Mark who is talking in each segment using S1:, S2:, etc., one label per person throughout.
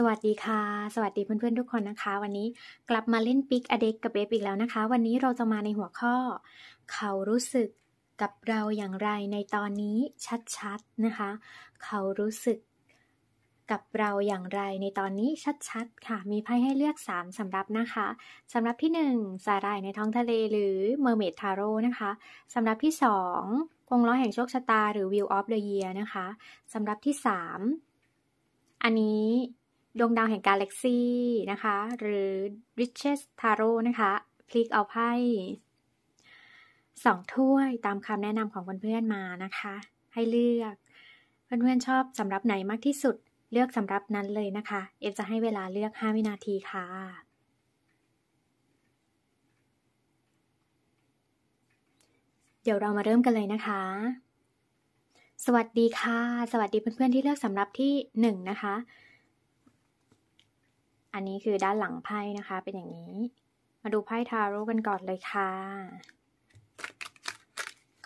S1: สวัสดีค่ะ สวัสดีเพื่อนๆทุกคนนะคะ วันนี้กลับมาเล่นปิกอเด็กกับเบฟอีกแล้วนะคะ วันนี้เราจะมาในหัวข้อเขารู้สึกกับเราอย่างไรในตอนนี้ชัดๆนะคะ เขารู้สึกกับเราอย่างไรในตอนนี้ชัดๆ ค่ะ มีไพ่ให้เลือก 3สำหรับนะคะสำหรับที่ 1 สาหร่ายในท้องทะเลหรือเมอร์เมดทาโร่นะคะสำหรับที่2วงล้อแห่งโชคชะตา หรือวิวออฟเดอะเยียนะคะสำหรับที่ 3 อันนี้ดวงดาวแห่งกาแล็กซีนะคะ หรือ Riches t a r o นะคะ พลิกเอาไพ่สองถ้วยตามคำแนะนำของเพื่อนๆมานะคะ ให้เลือกเพื่อนๆชอบสำรับไหนมากที่สุด เลือกสำรับนั้นเลยนะคะ เอฟจะให้เวลาเลือก5วินาทีค่ะ เดี๋ยวเรามาเริ่มกันเลยนะคะ สวัสดีค่ะ สวัสดีเพื่อนๆที่เลือกสำรับที่ 1 นะคะอันนี้คือด้านหลังไพ่นะคะเป็นอย่างนี้ มาดูไพ่ทาโร่กันก่อนเลยค่ะ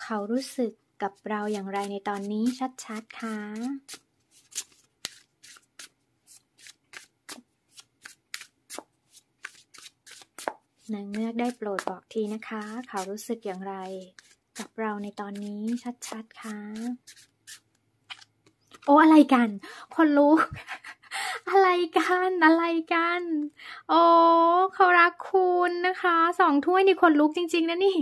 S1: เขารู้สึกกับเราอย่างไรในตอนนี้ชัดๆค่ะนางเงือกได้โปรดบอกทีนะคะ เขารู้สึกอย่างไร กับเราในตอนนี้ชัด ๆ ค่ะ โอ้อะไรกันคนลุกอะไรกัน อะไรกัน โอ้เขารักคุณนะคะสองถ้วยนี่คนลุกจริง ๆนะนี่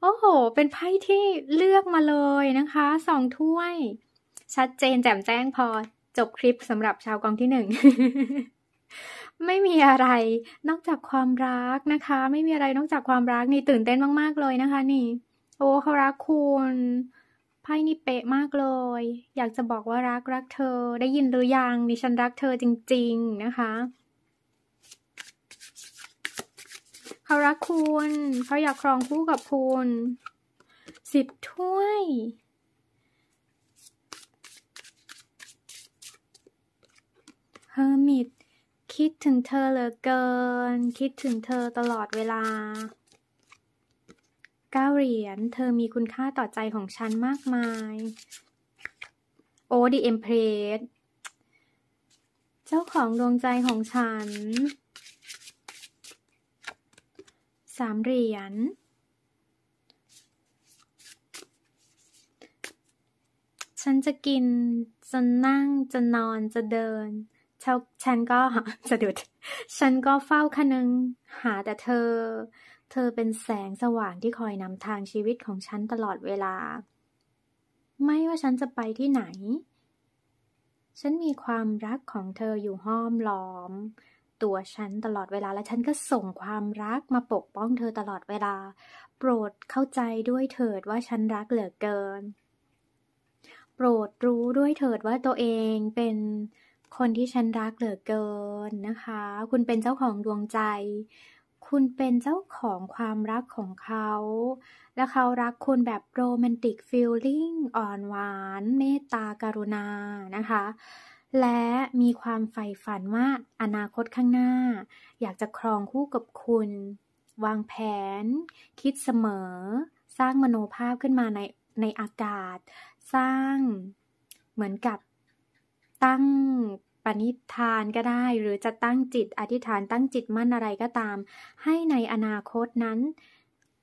S1: โอ้โหเป็นไพ่ที่เลือกมาเลยนะคะ สองถ้วย ชัดเจนแจ่มแจ้งพอ จบคลิปสำหรับชาวกองที่หนึ่ง ไม่มีอะไรนอกจากความรักนะคะ ไม่มีอะไรนอกจากความรัก นี่ตื่นเต้นมากๆเลยนะคะ นี่ โอ้ เขารักคุณไพ่นี่เป๊ะมากเลย อยากจะบอกว่ารักรักเธอ ได้ยินหรือยังดิฉันรักเธอจริง ๆนะคะ เขารักคุณ เขาอยากครองคู่กับคุณ สิบถ้วย เฮอร์มิตคิดถึงเธอเหลือเกิน คิดถึงเธอตลอดเวลาเก้าเหรียญเธอมีคุณค่าต่อใจของฉันมากมาย โอ้ดีเอ็มเพรสเจ้าของดวงใจของฉัน สามเหรียญฉันจะกินจะนั่งจะนอนจะเดิน ฉันก็สะดุด ฉันก็เฝ้าคนึง หาแต่เธอเธอเป็นแสงสว่างที่คอยนำทางชีวิตของฉันตลอดเวลา ไม่ว่าฉันจะไปที่ไหน ฉันมีความรักของเธออยู่ห้อมล้อม ตัวฉันตลอดเวลา และฉันก็ส่งความรักมาปกป้องเธอตลอดเวลา โปรดเข้าใจด้วยเถิดว่าฉันรักเหลือเกิน โปรดรู้ด้วยเถิดว่าตัวเองเป็นคนที่ฉันรักเหลือเกินนะคะ คุณเป็นเจ้าของดวงใจคุณเป็นเจ้าของความรักของเขา และเขารักคุณแบบโรแมนติกฟิลลิ่ง อ่อนหวาน เมตตาการุณานะคะ และมีความใฝ่ฝันว่าอนาคตข้างหน้า อยากจะครองคู่กับคุณ วางแผน คิดเสมอ สร้างมโนภาพขึ้นมาในในอากาศ สร้างเหมือนกับตั้งปณิธานก็ได้หรือจะตั้งจิต อธิษฐานตั้งจิตมั่นอะไรก็ตาม ให้ในอนาคตนั้น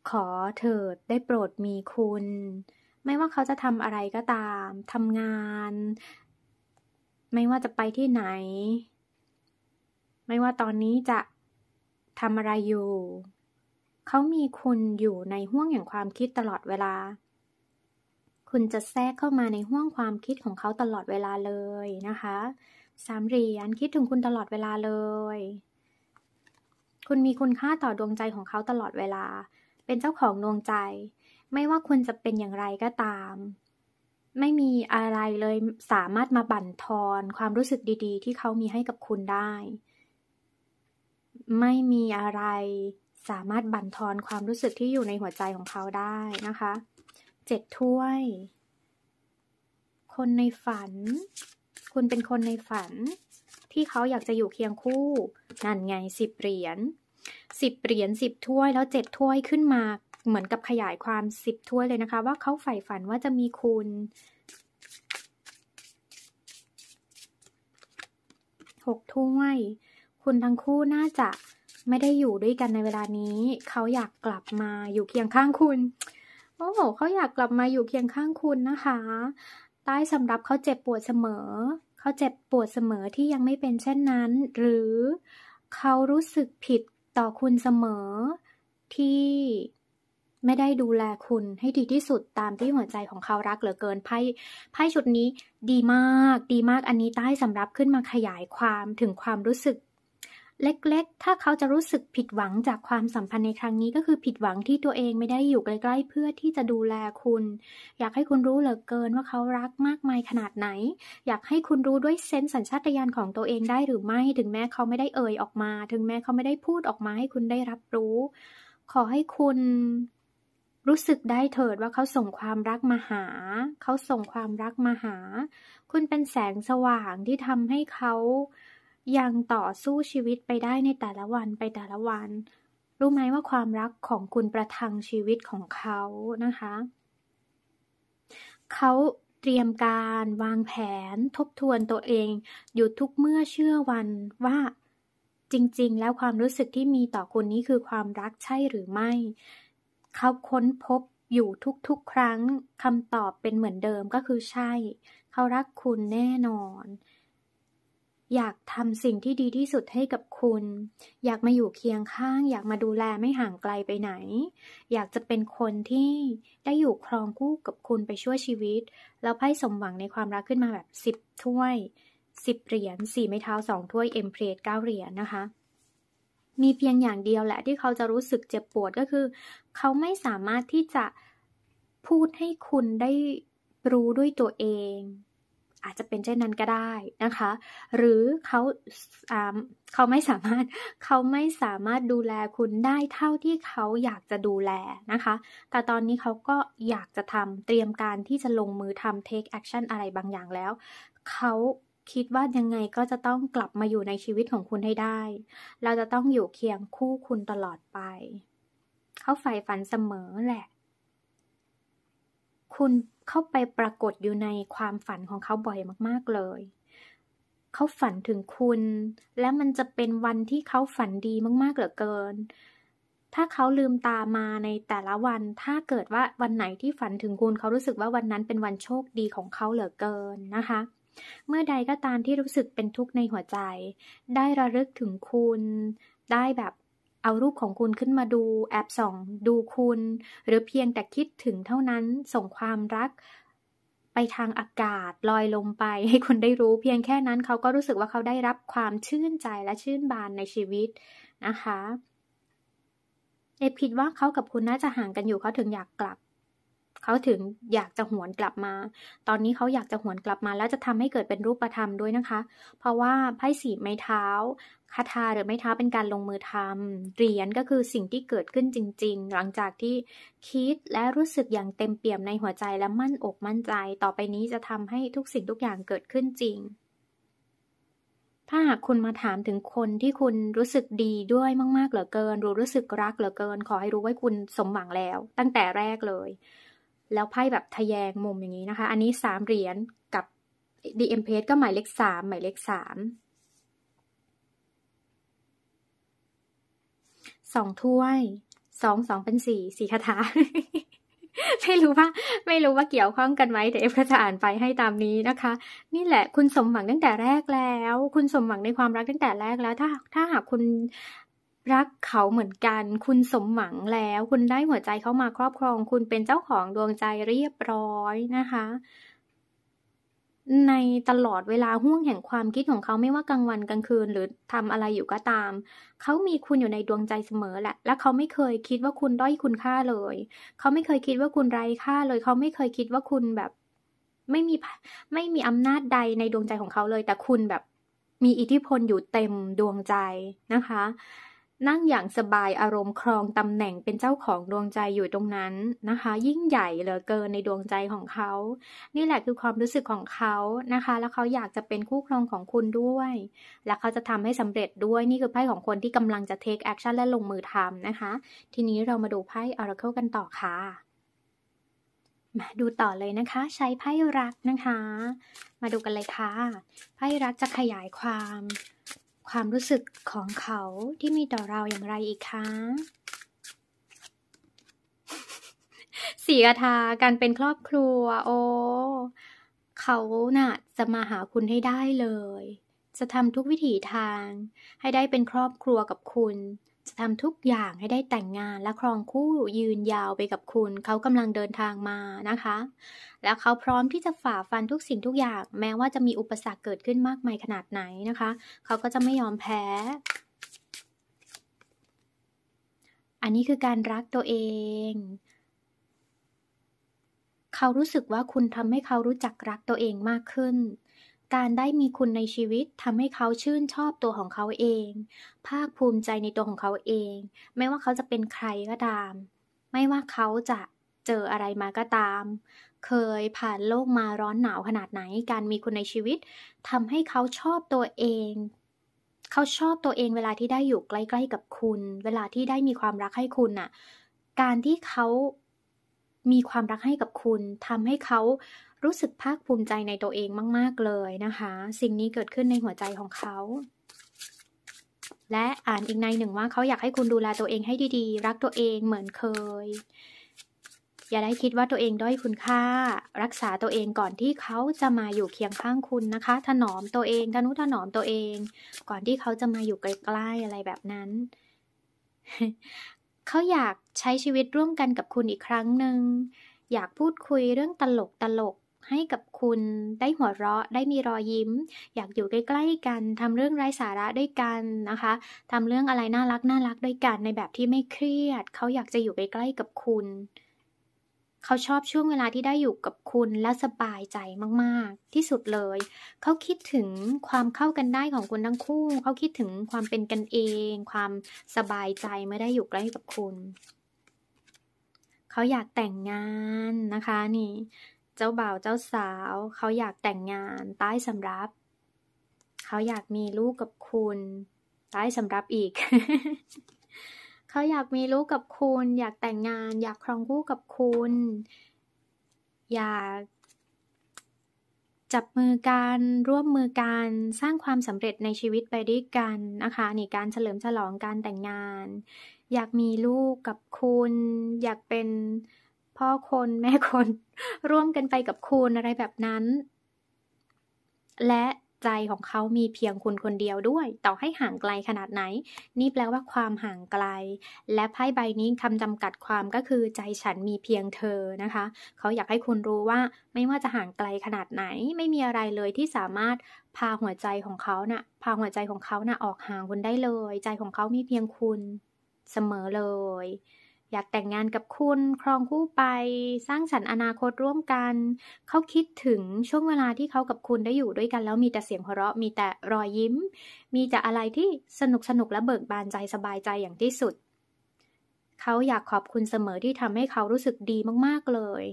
S1: ขอเถิดได้โปรดมีคุณ ไม่ว่าเขาจะทำอะไรก็ตามทำงาน ไม่ว่าจะไปที่ไหน ไม่ว่าตอนนี้จะทำอะไรอยู่ เขามีคุณอยู่ในห่วงแห่งความคิดตลอดเวลา คุณจะแทรกเข้ามาในห่วงความคิดของเขาตลอดเวลาเลยนะคะสามเหรียญคิดถึงคุณตลอดเวลาเลย คุณมีคุณค่าต่อดวงใจของเขาตลอดเวลา เป็นเจ้าของดวงใจ ไม่ว่าคุณจะเป็นอย่างไรก็ตาม ไม่มีอะไรเลยสามารถมาบั่นทอน ความรู้สึกดีๆที่เขามีให้กับคุณได้ ไม่มีอะไรสามารถบั่นทอนความรู้สึกที่อยู่ในหัวใจของเขาได้นะคะ เจ็ดถ้วย คนในฝันคุณเป็นคนในฝันที่เขาอยากจะอยู่เคียงคู่ นั่นไงสิบเหรียญสิบเหรียญสิบถ้วยแล้วเจ็ดถ้วยขึ้นมา เหมือนกับขยายความสิบถ้วยเลยนะคะว่าเขาใฝ่ฝันว่าจะมีคุณหกถ้วย คุณทั้งคู่น่าจะไม่ได้อยู่ด้วยกันในเวลานี้ เขาอยากกลับมาอยู่เคียงข้างคุณ โอ้เขาอยากกลับมาอยู่เคียงข้างคุณนะคะใต้สำรับเขาเจ็บปวดเสมอ เขาเจ็บปวดเสมอที่ยังไม่เป็นเช่นนั้น หรือเขารู้สึกผิดต่อคุณเสมอ ที่ไม่ได้ดูแลคุณให้ดีที่สุดตามที่หัวใจของเขารักเหลือเกิน ไพ่ไพ่ชุดนี้ดีมาก ดีมากอันนี้ใต้สำรับขึ้นมาขยายความถึงความรู้สึกเล็กๆ ถ้าเขาจะรู้สึกผิดหวังจากความสัมพันธ์ในครั้งนี้ ก็คือผิดหวังที่ตัวเองไม่ได้อยู่ใกล้ๆ เพื่อที่จะดูแลคุณ อยากให้คุณรู้เหลือเกินว่าเขารักมากมายขนาดไหน อยากให้คุณรู้ด้วยเซนส์สัญชาตญาณของตัวเองได้หรือไม่ ถึงแม้เขาไม่ได้เอ่ยออกมา ถึงแม้เขาไม่ได้พูดออกมาให้คุณได้รับรู้ ขอให้คุณรู้สึกได้เถิดว่าเขาส่งความรักมาหา เขาส่งความรักมาหา คุณเป็นแสงสว่างที่ทำให้เขายังต่อสู้ชีวิตไปได้ในแต่ละวันไปแต่ละวัน รู้ไหมว่าความรักของคุณประทังชีวิตของเขานะคะเขาเตรียมการวางแผน ทบทวนตัวเอง อยู่ทุกเมื่อเชื่อวันว่า จริงๆ แล้วความรู้สึกที่มีต่อคุณนี้คือความรักใช่หรือไม่ เขาค้นพบอยู่ทุกๆครั้งคำตอบเป็นเหมือนเดิมก็คือใช่ เขารักคุณแน่นอนอยากทำสิ่งที่ดีที่สุดให้กับคุณ อยากมาอยู่เคียงข้างอยากมาดูแลไม่ห่างไกลไปไหน อยากจะเป็นคนที่ได้อยู่ครองคู่กับคุณไปชั่วชีวิต แล้วไพ่สมหวังในความรักขึ้นมาแบบสิบถ้วยสิบเหรียญสี่ไม้เท้าสองถ้วยเอ็มเพรสเก้าเหรียญนะคะ มีเพียงอย่างเดียวแหละที่เขาจะรู้สึกเจ็บปวดก็คือ เขาไม่สามารถที่จะพูดให้คุณได้รู้ด้วยตัวเองอาจจะเป็นเช่นนั้นก็ได้นะคะ หรือเขาเขาไม่สามารถเขาไม่สามารถดูแลคุณได้เท่าที่เขาอยากจะดูแลนะคะ แต่ตอนนี้เขาก็อยากจะทำเตรียมการที่จะลงมือทำ take action อะไรบางอย่างแล้ว เขาคิดว่ายังไงก็จะต้องกลับมาอยู่ในชีวิตของคุณให้ได้ เราจะต้องอยู่เคียงคู่คุณตลอดไป เขาใฝ่ฝันเสมอแหละคุณเข้าไปปรากฏอยู่ในความฝันของเขาบ่อยมากๆเลย เขาฝันถึงคุณ และมันจะเป็นวันที่เขาฝันดีมาก ๆ เหลือเกิน ถ้าเขาลืมตามาในแต่ละวัน ถ้าเกิดว่าวันไหนที่ฝันถึงคุณเขารู้สึกว่าวันนั้นเป็นวันโชคดีของเขาเหลือเกินนะคะ เมื่อใดก็ตามที่รู้สึกเป็นทุกข์ในหัวใจ ได้ระลึกถึงคุณได้แบบเอารูปของคุณขึ้นมาดูแอบส่อง ดูคุณ หรือเพียงแต่คิดถึงเท่านั้นส่งความรักไปทางอากาศลอยลมไป ให้คุณได้รู้ เพียงแค่นั้น เขาก็รู้สึกว่าเขาได้รับความชื่นใจและชื่นบานในชีวิตนะคะเอฟคิดว่าเขากับคุณน่าจะห่างกันอยู่เขาถึงอยากกลับเขาถึงอยากจะหวนกลับมา ตอนนี้เขาอยากจะหวนกลับมาแล้วจะทำให้เกิดเป็นรูปธรรมด้วยนะคะ เพราะว่าไพ่สีไม้เท้า คาถาหรือไม้เท้าเป็นการลงมือทำเหรียญก็คือสิ่งที่เกิดขึ้นจริง ๆ หลังจากที่คิดและรู้สึกอย่างเต็มเปี่ยมในหัวใจและมั่นอกมั่นใจ ต่อไปนี้จะทำให้ทุกสิ่งทุกอย่างเกิดขึ้นจริง ถ้าหากคุณมาถามถึงคนที่คุณรู้สึกดีด้วยมาก ๆ เหลือเกินรู้รู้สึกรักเหลือเกิน ขอให้รู้ว่าคุณสมหวังแล้ว ตั้งแต่แรกเลยแล้วไพ่แบบทะแยงมุมอย่างนี้นะคะ อันนี้สามเหรียญกับ DM p a g e ก็หมายเลขสามหมายเลขสามสองถ้วยสองสองเป็นสี่สี่คาถาไม่รู้ว่าไม่รู้ว่าเกี่ยวข้องกันไหม แต่เอฟก็จะอ่านไปให้ตามนี้นะคะ นี่แหละ คุณสมหวังตั้งแต่แรกแล้ว คุณสมหวังในความรักตั้งแต่แรกแล้ว ถ้าถ้าหากคุณรักเขาเหมือนกัน คุณสมหวังแล้ว คุณได้หัวใจเขามาครอบครอง คุณเป็นเจ้าของดวงใจเรียบร้อยนะคะ ในตลอดเวลาห่วงแห่งความคิดของเขาไม่ว่ากลางวันกลางคืน หรือทำอะไรอยู่ก็ตาม เขามีคุณอยู่ในดวงใจเสมอแหละ และ เขาไม่เคยคิดว่าคุณด้อยคุณค่าเลย เขาไม่เคยคิดว่าคุณไร้ค่าเลย เขาไม่เคยคิดว่าคุณแบบ ไม่มีไม่มีอำนาจใดในดวงใจของเขาเลย แต่คุณแบบมีอิทธิพลอยู่เต็มดวงใจนะคะนั่งอย่างสบายอารมณ์ครองตำแหน่งเป็นเจ้าของดวงใจอยู่ตรงนั้นนะคะ ยิ่งใหญ่เหลือเกินในดวงใจของเขา นี่แหละคือความรู้สึกของเขานะคะ แล้วเขาอยากจะเป็นคู่ครองของคุณด้วย และเขาจะทำให้สำเร็จด้วยนี่คือไพ่ของคนที่กำลังจะ take action และลงมือทำนะคะ ทีนี้เรามาดูไพ่ Oracle กันต่อค่ะมาดูต่อเลยนะคะใช้ไพ่รักนะคะ มาดูกันเลยค่ะไพ่รักจะขยายความความรู้สึกของเขาที่มีต่อเราอย่างไรอีกคะสีกาทาการเป็นครอบครัว โอ้ เขาน่ะจะมาหาคุณให้ได้เลย จะทำทุกวิถีทางให้ได้เป็นครอบครัวกับคุณจะทำทุกอย่างให้ได้แต่งงานและครองคู่ยืนยาวไปกับคุณ เขากำลังเดินทางมานะคะ และเขาพร้อมที่จะฝ่าฟันทุกสิ่ง ทุกอย่างแม้ว่าจะมีอุปสรรคเกิดขึ้นมากมายขนาดไหนนะคะ เขาก็จะไม่ยอมแพ้ อันนี้คือการรักตัวเอง เขารู้สึกว่าคุณทำให้เขารู้จักรักตัวเองมากขึ้นการได้มีคุณในชีวิตทำให้เขาชื่นชอบตัวของเขาเอง ภาคภูมิใจในตัวของเขาเอง ไม่ว่าเขาจะเป็นใครก็ตาม ไม่ว่าเขาจะเจออะไรมาก็ตาม เคยผ่านโลกมาร้อนหนาวขนาดไหน การมีคุณในชีวิตทำให้เขาชอบตัวเอง เขาชอบตัวเองเวลาที่ได้อยู่ใกล้ ๆกับคุณ เวลาที่ได้มีความรักให้คุณน่ะ การที่เขามีความรักให้กับคุณทำให้เขารู้สึกภาคภูมิใจในตัวเองมาก ๆเลยนะคะ สิ่งนี้เกิดขึ้นในหัวใจของเขา และอ่านอีกในหนึ่งว่าเขาอยากให้คุณดูแลตัวเองให้ดีๆ รักตัวเองเหมือนเคย อย่าได้คิดว่าตัวเองด้อยคุณค่า รักษาตัวเองก่อนที่เขาจะมาอยู่เคียงข้างคุณนะคะ ถนอมตัวเองทนุถนอมตัวเอง ก่อนที่เขาจะมาอยู่ใกล้ๆ อะไรแบบนั้น เขาอยากใช้ชีวิตร่วมกันกับคุณอีกครั้งหนึ่ง อยากพูดคุยเรื่องตลก ตลกให้กับคุณได้หัวเราะได้มีรอยยิ้ม อยากอยู่ใกล้ๆกัน ทำเรื่องไร้สาระด้วยกันนะคะ ทำเรื่องอะไรน่ารักน่ารักด้วยกันในแบบที่ไม่เครียด เขาอยากจะอยู่ใกล้ๆกับคุณ เขาชอบช่วงเวลาที่ได้อยู่กับคุณและสบายใจมากๆ ที่สุดเลย เขาคิดถึงความเข้ากันได้ของคุณทั้งคู่ เขาคิดถึงความเป็นกันเอง ความสบายใจเมื่อได้อยู่ใกล้กับคุณ เขาอยากแต่งงานนะคะนี่เจ้าบ่าวเจ้าสาว เขาอยากแต่งงานใต้สำรับ เขาอยากมีลูกกับคุณใต้สำรับอีก เขาอยากมีลูกกับคุณ อยากแต่งงาน อยากครองคู่กับคุณ อยาก จับมือกันร่วมมือกันสร้างความสำเร็จในชีวิตไปด้วยกันนะคะนี่การเฉลิมฉลองการแต่งงาน อยากมีลูกกับคุณ อยากเป็นพ่อ คนแม่คนร่วมกันไปกับคุณอะไรแบบนั้น และใจของเขา มีเพียงคุณคนเดียวด้วย ต่อให้ห่างไกลขนาดไหน นี่แปลว่าความห่างไกล และไพ่ใบนี้คำจำกัดความก็คือ ใจฉันมีเพียงเธอนะคะ เขาอยากให้คุณรู้ว่า ไม่ว่าจะห่างไกลขนาดไหน ไม่มีอะไรเลยที่สามารถพาหัวใจของเขานะ่ะ พาหัวใจของเขานะ่ะ ออกห่างคุณได้เลย ใจของเขา มีเพียงคุณเสมอเลยอยากแต่งงานกับคุณ ครองคู่ไป สร้างสรรค์อนาคตร่วมกัน เขาคิดถึงช่วงเวลาที่เขากับคุณได้อยู่ด้วยกัน แล้วมีแต่เสียงหัวเราะ มีแต่รอยยิ้ม มีแต่อะไรที่สนุกสนุกและเบิกบานใจสบายใจอย่างที่สุดเขาอยากขอบคุณเสมอที่ทำให้เขารู้สึกดีมากๆเลย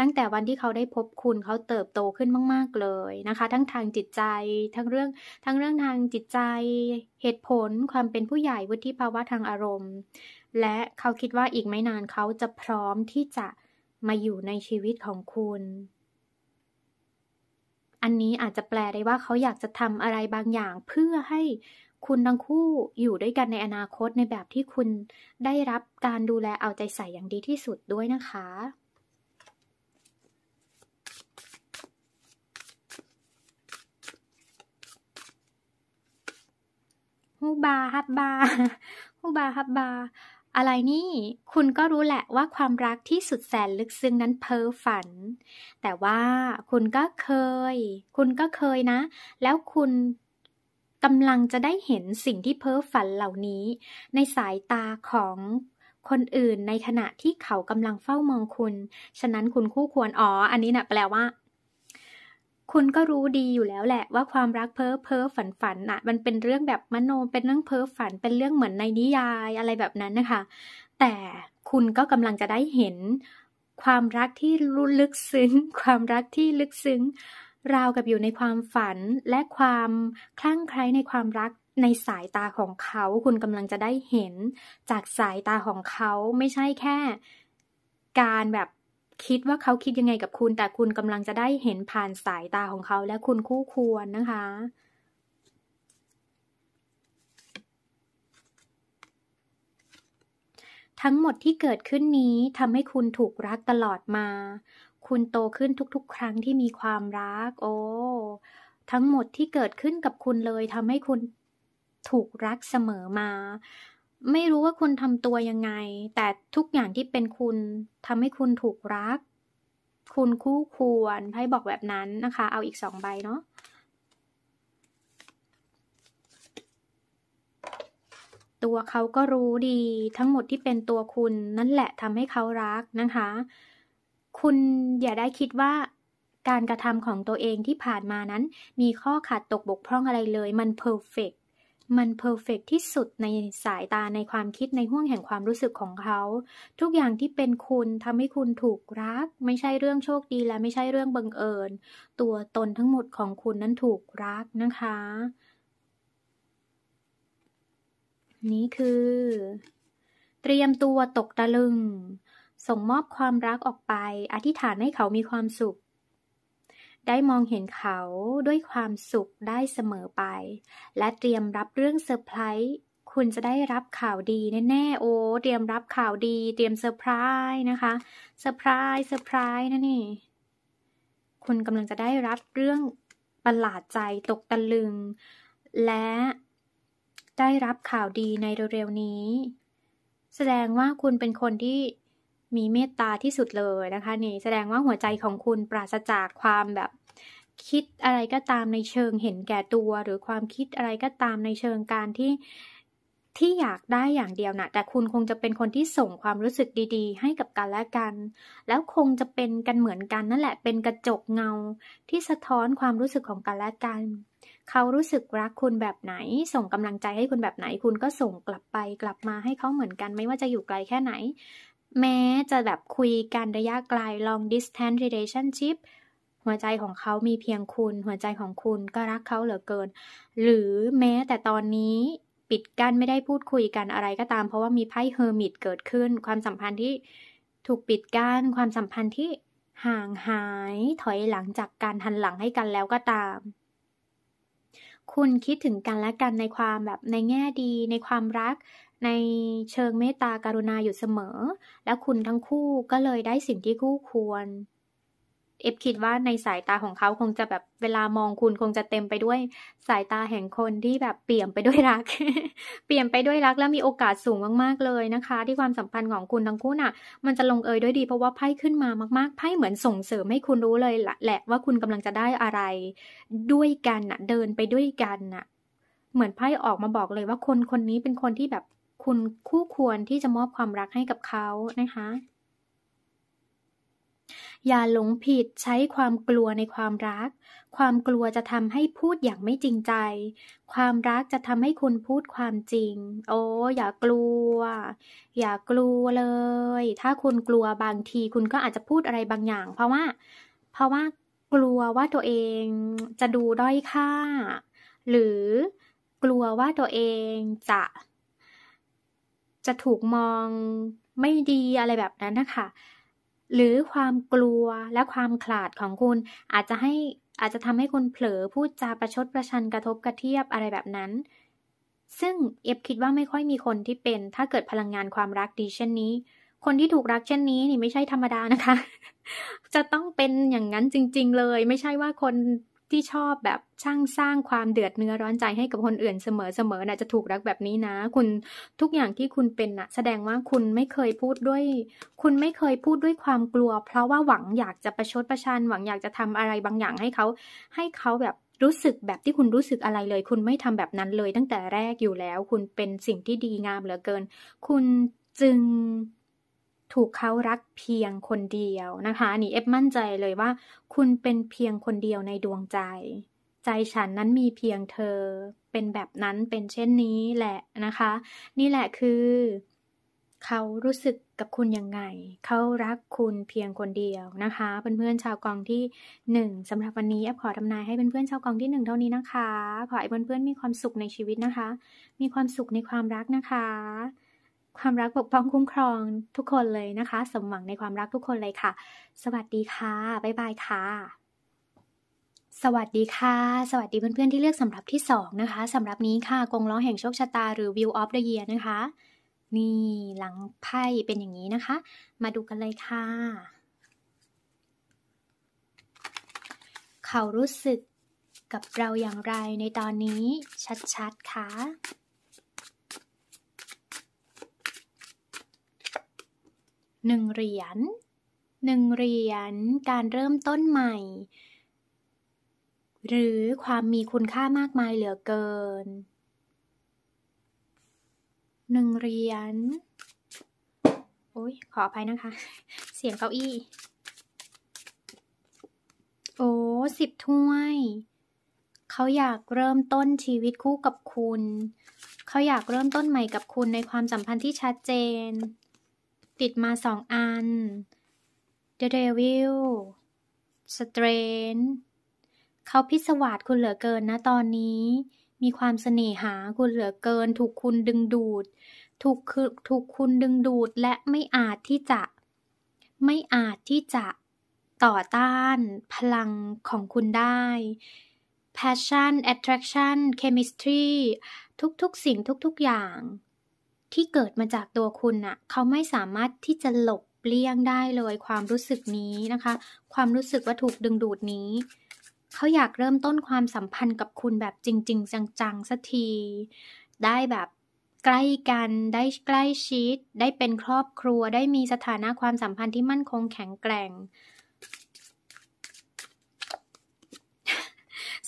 S1: ตั้งแต่วันที่เขาได้พบคุณเขาเติบโตขึ้นมากๆเลยนะคะ ทั้งทางจิตใจทั้งเรื่องทั้งเรื่องทางจิตใจเหตุผลความเป็นผู้ใหญ่วุฒิภาวะทางอารมณ์และเขาคิดว่าอีกไม่นานเขาจะพร้อมที่จะมาอยู่ในชีวิตของคุณ อันนี้อาจจะแปลได้ว่าเขาอยากจะทำอะไรบางอย่างเพื่อให้คุณทั้งคู่อยู่ด้วยกันในอนาคตในแบบที่คุณได้รับการดูแลเอาใจใส่อย่างดีที่สุดด้วยนะคะฮูบาฮับบาฮูบาฮับบาอะไรนี่ คุณก็รู้แหละว่าความรักที่สุดแสนลึกซึ้งนั้นเพ้อฝัน แต่ว่าคุณก็เคย คุณก็เคยนะ แล้วคุณกำลังจะได้เห็นสิ่งที่เพ้อฝันเหล่านี้ ในสายตาของคนอื่นในขณะที่เขากำลังเฝ้ามองคุณ ฉะนั้นคุณคู่ควรอ๋อ อันนี้นะแปลว่าคุณก็รู้ดีอยู่แล้วแหละว่าความรักเพ้อเพ้อฝันฝันอะมันเป็นเรื่องแบบมโนเป็นเรื่องเพ้อฝันเป็นเรื่องเหมือนในนิยายอะไรแบบนั้นนะคะ แต่คุณก็กำลังจะได้เห็นความรักที่รู้ลึกซึ้งความรักที่ลึกซึ้งราวกับอยู่ในความฝันและความคลั่งไคล้ในความรักในสายตาของเขา คุณกำลังจะได้เห็นจากสายตาของเขาไม่ใช่แค่การแบบคิดว่าเขาคิดยังไงกับคุณแต่คุณกำลังจะได้เห็นผ่านสายตาของเขาและคุณคู่ควรนะคะ ทั้งหมดที่เกิดขึ้นนี้ทำให้คุณถูกรักตลอดมา คุณโตขึ้นทุกๆครั้งที่มีความรัก โอ้ ทั้งหมดที่เกิดขึ้นกับคุณเลยทำให้คุณถูกรักเสมอมาไม่รู้ว่าคุณทำตัวยังไง แต่ทุกอย่างที่เป็นคุณทำให้คุณถูกรัก คุณคู่ควรไพ่บอกแบบนั้นนะคะ เอาอีกสองใบเนาะ ตัวเขาก็รู้ดีทั้งหมดที่เป็นตัวคุณนั่นแหละทำให้เขารักนะคะ คุณอย่าได้คิดว่า การกระทำของตัวเองที่ผ่านมานั้น มีข้อขาดตกบกพร่องอะไรเลย มันเพอร์เฟกมันเพอร์เฟกที่สุดในสายตาในความคิดในห่วงแห่งความรู้สึกของเขา ทุกอย่างที่เป็นคุณทำให้คุณถูกรัก ไม่ใช่เรื่องโชคดีและไม่ใช่เรื่องบังเอิญ ตัวตนทั้งหมดของคุณนั้นถูกรักนะคะ นี่คือ เตรียมตัวตกตะลึง ส่งมอบความรักออกไป อธิษฐานให้เขามีความสุขได้มองเห็นเขา ด้วยความสุขได้เสมอไป และเตรียมรับเรื่องเซอร์ไพรส์คุณจะได้รับข่าวดีแน่ ๆ โอ้เตรียมรับข่าวดีเตรียมเซอร์ไพรส์นะคะเซอร์ไพรส์เซอร์ไพรส์นะนี่ คุณกำลังจะได้รับเรื่องประหลาดใจตกตะลึง และได้รับข่าวดีในเร็วๆนี้ แสดงว่าคุณเป็นคนที่มีเมตตาที่สุดเลยนะคะ นี่ แสดงว่าหัวใจของคุณปราศจากความแบบคิดอะไรก็ตามในเชิงเห็นแก่ตัวหรือความคิดอะไรก็ตามในเชิงการที่ที่อยากได้อย่างเดียวนะ แต่คุณคงจะเป็นคนที่ส่งความรู้สึกดีๆ ให้กับกันและกัน แล้วคงจะเป็นกันเหมือนกันนั่นแหละ เป็นกระจกเงาที่สะท้อนความรู้สึกของกันและกัน เขารู้สึกรักคุณแบบไหน ส่งกำลังใจให้คุณแบบไหนคุณก็ส่งกลับไปกลับมาให้เขาเหมือนกัน ไม่ว่าจะอยู่ไกลแค่ไหนแม้จะแบบคุยกันระยะไกล long distance relationship หัวใจของเขามีเพียงคุณ หัวใจของคุณก็รักเขาเหลือเกิน หรือแม้แต่ตอนนี้ปิดกั้นไม่ได้พูดคุยกันอะไรก็ตาม เพราะว่ามีไพ่เฮอร์มิตเกิดขึ้น ความสัมพันธ์ที่ถูกปิดกั้นความสัมพันธ์ที่ห่างหายถอยหลังจากการหันหลังให้กันแล้วก็ตาม คุณคิดถึงกันและกันในความแบบในแง่ดี ในความรักในเชิงเมตตาการุณาอยู่เสมอ และคุณทั้งคู่ก็เลยได้สิ่งที่คู่ควร เอฟคิดว่าในสายตาของเขาคงจะแบบ เวลามองคุณคงจะเต็มไปด้วย สายตาแห่งคนที่แบบเปี่ยมไปด้วยรัก เปี่ยมไปด้วยรักและมีโอกาสสูงมากๆเลยนะคะ ที่ความสัมพันธ์ของคุณทั้งคู่น่ะ มันจะลงเอยด้วยดี เพราะว่าไพ่ขึ้นมามากๆ ไพ่เหมือนส่งเสริมให้คุณรู้เลยแหละว่าคุณกำลังจะได้อะไร ด้วยกันน่ะ เดินไปด้วยกันน่ะ เหมือนไพ่ออกมาบอกเลยว่าคนคนนี้เป็นคนที่แบบคุณคู่ควรที่จะมอบความรักให้กับเขา นะคะ อย่าหลงผิดใช้ความกลัวในความรัก ความกลัวจะทำให้พูดอย่างไม่จริงใจ ความรักจะทำให้คุณพูดความจริง โอ้ อย่ากลัว อย่ากลัวเลย ถ้าคุณกลัวบางทีคุณก็อาจจะพูดอะไรบางอย่าง เพราะว่า เพราะว่า กลัวว่าตัวเองจะดูด้อยค่า หรือกลัวว่าตัวเองจะจะถูกมองไม่ดีอะไรแบบนั้นนะคะ หรือความกลัวและความขลาดของคุณอาจจะให้อาจจะทำให้คุณเผลอพูดจาประชดประชันกระทบกระเทียบอะไรแบบนั้น ซึ่งเอฟคิดว่าไม่ค่อยมีคนที่เป็นถ้าเกิดพลังงานความรักดีเช่นนี้ คนที่ถูกรักเช่นนี้นี่ไม่ใช่ธรรมดานะคะ จะต้องเป็นอย่างนั้นจริงๆเลย ไม่ใช่ว่าคนที่ชอบแบบช่างสร้างความเดือดเนื้อร้อนใจให้กับคนอื่นเสมอๆนะจะถูกรักแบบนี้นะ คุณทุกอย่างที่คุณเป็นนะแสดงว่าคุณไม่เคยพูดด้วย คุณไม่เคยพูดด้วยความกลัวเพราะว่าหวังอยากจะประชดประชันหวังอยากจะทำอะไรบางอย่างให้เขาให้เขาแบบรู้สึกแบบที่คุณรู้สึกอะไรเลย คุณไม่ทำแบบนั้นเลยตั้งแต่แรกอยู่แล้ว คุณเป็นสิ่งที่ดีงามเหลือเกิน คุณจึงถูกเขารักเพียงคนเดียวนะคะ นี่เอฟมั่นใจเลยว่า คุณเป็นเพียงคนเดียวในดวงใจ ใจฉันนั้นมีเพียงเธอเป็นแบบนั้นเป็นเช่นนี้แหละนะคะ นี่แหละคือ เขารู้สึกกับคุณยังไง เขารักคุณเพียงคนเดียวนะคะเเพื่อนๆชาวกองที่หนึ่งสำหรับวันนี้แอฟขอทำนายให้เเพื่อนๆชาวกองที่หนึ่งเท่านี้นะคะ ขอให้เพื่อนๆมีความสุขในชีวิตนะคะ มีความสุขในความรักนะคะความรักปกป้องคุ้มครองทุกคนเลยนะคะ สมหวังในความรักทุกคนเลยค่ะ สวัสดีค่ะ บ๊ายบายค่ะ สวัสดีค่ะ สวัสดีเพื่อนๆที่เลือกสำหรับที่ 2 นะคะ สำหรับนี้ค่ะ กงล้อแห่งโชคชะตาหรือ View of the Year นะคะ นี่หลังไพ่เป็นอย่างนี้นะคะ มาดูกันเลยค่ะ เขารู้สึกกับเราอย่างไรในตอนนี้ชัดๆ ค่ะหนึ่งเหรียญหนึ่งเหรียญ การเริ่มต้นใหม่ หรือความมีคุณค่ามากมายเหลือเกิน หนึ่งเหรียญโอ้ยขออภัยนะคะ เสียงเก้าอี้ โอ้สิบถ้วย เขาอยากเริ่มต้นชีวิตคู่กับคุณ เขาอยากเริ่มต้นใหม่กับคุณในความสัมพันธ์ที่ชัดเจนติดมาสองอัน The Devil Strange เขาพิศวาสคุณเหลือเกินนะตอนนี้ มีความเสน่หาคุณเหลือเกินถูกคุณดึงดูดถูกคือถูกคุณดึงดูดและไม่อาจที่จะ ไม่อาจที่จะต่อต้านพลังของคุณได้ passion attraction chemistry ทุกๆสิ่งทุกๆอย่างที่เกิดมาจากตัวคุณน่ะ เขาไม่สามารถที่จะหลบเลี่ยงได้เลยความรู้สึกนี้นะคะ ความรู้สึกว่าถูกดึงดูดนี้ เขาอยากเริ่มต้นความสัมพันธ์กับคุณแบบจริง ๆ จังๆสักที ได้แบบใกล้กันได้ใกล้ชิดได้เป็นครอบครัว ได้มีสถานะความสัมพันธ์ที่มั่นคงแข็งแกร่ง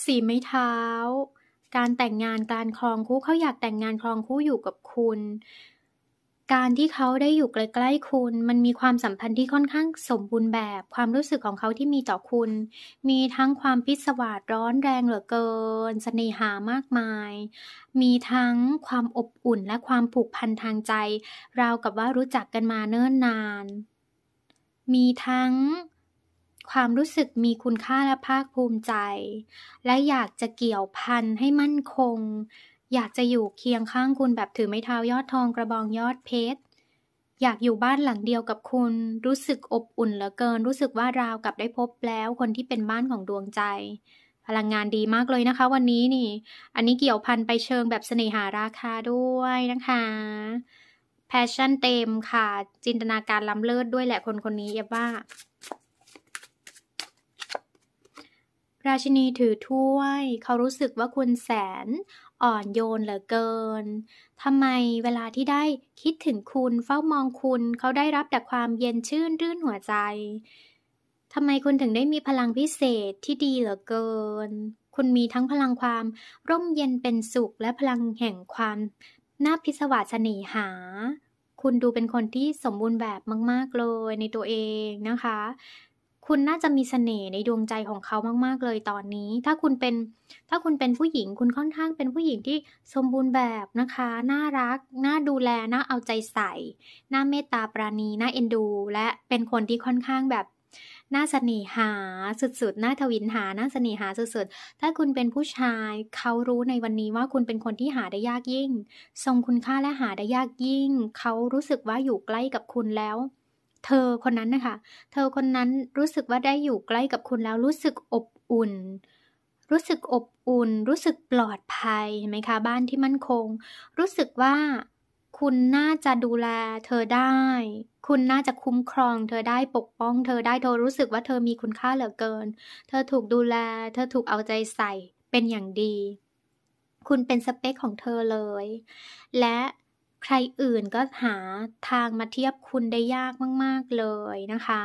S1: สีไม้เท้าการแต่งงานการครองคู่เขาอยากแต่งงานครองคู่อยู่กับคุณ การที่เขาได้อยู่ใกล้ๆคุณ มันมีความสัมพันธ์ที่ค่อนข้างสมบูรณ์แบบความรู้สึกของเขาที่มีต่อคุณ มีทั้งความพิศวาสร้อนแรงเหลือเกินสเสน่หามากมาย มีทั้งความอบอุ่นและความผูกพันทางใจราวกับว่ารู้จักกันมาเนิ่นนาน มีทั้งความรู้สึกมีคุณค่าและภาคภูมิใจ และอยากจะเกี่ยวพัน ให้มั่นคง อยากจะอยู่เคียงข้างคุณแบบถือไม้เท้ายอดทองกระบอง ยอดเพชรอยากอยู่บ้านหลังเดียวกับคุณ รู้สึกอบอุ่นเหลือเกิน รู้สึกว่าราวกับได้พบแล้วคนที่เป็นบ้านของดวงใจ พลังงานดีมากเลยนะคะวันนี้นี่อันนี้เกี่ยวพัน ไปเชิงแบบเสน่หาราคาด้วยนะคะแพชชั่นเต็มค่ะ จินตนาการล้ำเลิศด้วยแหละคนคนนี้เอว่าราชินีถือถ้วย เขารู้สึกว่าคุณแสน อ่อนโยนเหลือเกิน ทำไมเวลาที่ได้คิดถึงคุณเฝ้ามองคุณ เขาได้รับแต่ความเย็นชื่น รื่นหัวใจ ทำไมคุณถึงได้มีพลังพิเศษที่ดีเหลือเกิน คุณมีทั้งพลังความร่มเย็นเป็นสุขและพลังแห่งความน่าพิศวาสเสน่หา คุณดูเป็นคนที่สมบูรณ์แบบมากๆเลยในตัวเองนะคะคุณน่าจะมีสเสน่ห์ในดวงใจของเขามากๆ เลยตอนนี้ ถ้าคุณเป็น ถ้าคุณเป็นผู้หญิง คุณค่อนข้างเป็นผู้หญิงที่สมบูรณ์แบบนะคะ น่ารัก น่าดูแล น่าเอาใจใส่น่าเมตตาปราณี น่าเอ็นดู และเป็นคนที่ค่อนข้างแบบ น่าเสน่หาสุดๆ น่าทวินหา น่าเสน่หาสุด ๆ ถ้าคุณเป็นผู้ชาย เขารู้ในวันนี้ว่าคุณเป็นคนที่หาได้ยากยิ่ง ทรงคุณค่าและหาได้ยากยิ่ง เขารู้สึกว่าอยู่ใกล้กับคุณแล้วเธอคนนั้นนะคะ เธอคนนั้นรู้สึกว่าได้อยู่ใกล้กับคุณแล้ว รู้สึกอบอุ่น รู้สึกอบอุ่น รู้สึกปลอดภัย เห็นไหมคะบ้านที่มั่นคง รู้สึกว่าคุณน่าจะดูแล เธอได้ คุณน่าจะคุ้มครอง เธอได้ปกป้อง เธอได้ เธอรู้สึกว่าเธอมีคุณค่าเหลือเกิน เธอถูกดูแล เธอถูกเอาใจใส่เป็นอย่างดี คุณเป็นสเปคของเธอเลย และใครอื่นก็หาทางมาเทียบคุณได้ยากมาก ๆ เลยนะคะ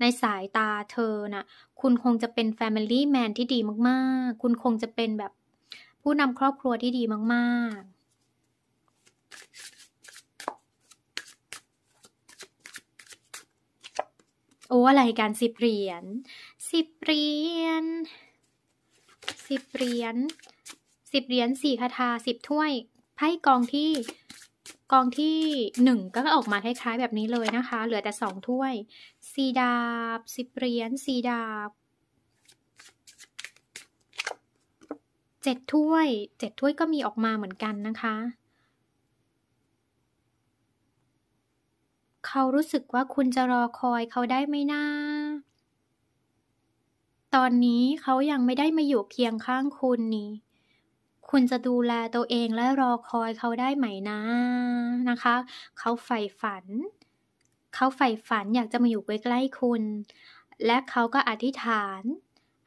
S1: ในสายตาเธอนะ่ะ คุณคงจะเป็น Family Man ที่ดีมาก ๆ คุณคงจะเป็นแบบผู้นำครอบครัวที่ดีมาก ๆ โอ้อะไรการสิบเหรียญสิบเหรียญสิบเหรียญสิบเหรียญสี่คาถาสิบถ้วย ไพ่กองที่กองที่หนึ่งก็ออกมาคล้ายๆแบบนี้เลยนะคะ เหลือแต่สองถ้วยสีดาบสิบเหรียญสีดาบเจ็ดถ้วยเจ็ดถ้วยก็มีออกมาเหมือนกันนะคะ เขารู้สึกว่าคุณจะรอคอยเขาได้ไหมนะตอนนี้เขายังไม่ได้มาอยู่เคียงข้างคุณนี่คุณจะดูแลตัวเองและรอคอยเขาได้ไหมนะนะคะ เขาใฝ่ฝัน เขาใฝ่ฝันอยากจะมาอยู่ใกล้ๆคุณ และเขาก็อธิษฐาน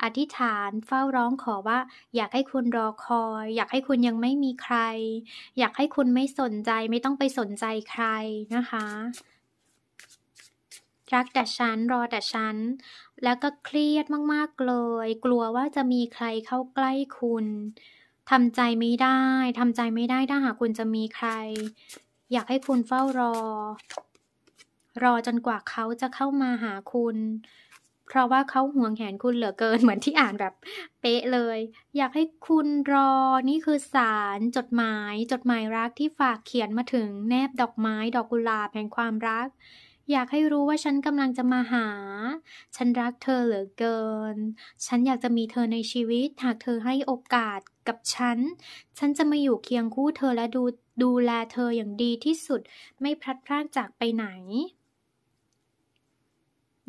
S1: อธิษฐาน เฝ้าร้องขอว่า อยากให้คุณรอคอย อยากให้คุณยังไม่มีใคร อยากให้คุณไม่สนใจไม่ต้องไปสนใจใครนะคะ รักแต่ฉันรอแต่ฉัน แล้วก็เครียดมากๆเลย กลัวว่าจะมีใครเข้าใกล้คุณทำใจไม่ได้ ทำใจไม่ได้ ถ้าหากคุณจะมีใคร อยากให้คุณเฝ้ารอ รอจนกว่าเขาจะเข้ามาหาคุณ เพราะว่าเขาห่วงแหนคุณเหลือเกินเหมือนที่อ่านแบบ เป๊ะเลย อยากให้คุณรอนี่คือสารจดหมาย จดหมายรักที่ฝากเขียนมาถึงแนบดอกไม้ ดอกกุหลาบแห่งความรักอยากให้รู้ว่าฉันกำลังจะมาหา ฉันรักเธอเหลือเกิน ฉันอยากจะมีเธอในชีวิต หากเธอให้โอกาสกับฉัน ฉันจะมาอยู่เคียงคู่เธอและดูดูแลเธออย่างดีที่สุด ไม่พลัดพรากจากไปไหน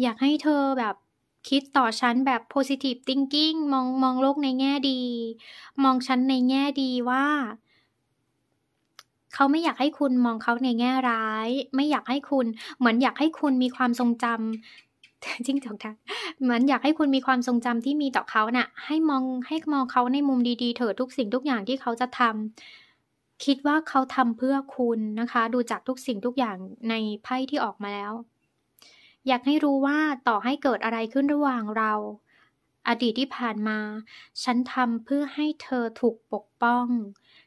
S1: อยากให้เธอแบบคิดต่อฉันแบบ positive thinking มองมองโลกในแง่ดี มองฉันในแง่ดีว่าเขาไม่อยากให้คุณมองเขาในแง่ร้าย ไม่อยากให้คุณเหมือนอยากให้คุณมีความทรงจำจิงจังทักเหมือนอยากให้คุณมีความทรงจำที่มีต่อเขาเนะ่ะ ให้มองให้มองเขาในมุมดีๆ เถิดทุกสิ่งทุกอย่างที่เขาจะทำ คิดว่าเขาทำเพื่อคุณนะคะ ดูจากทุกสิ่งทุกอย่างในไพ่ที่ออกมาแล้ว อยากให้รู้ว่าต่อให้เกิดอะไรขึ้นระหว่างเรา อดีตที่ผ่านมา ฉันทำเพื่อให้เธอถูกปกป้อง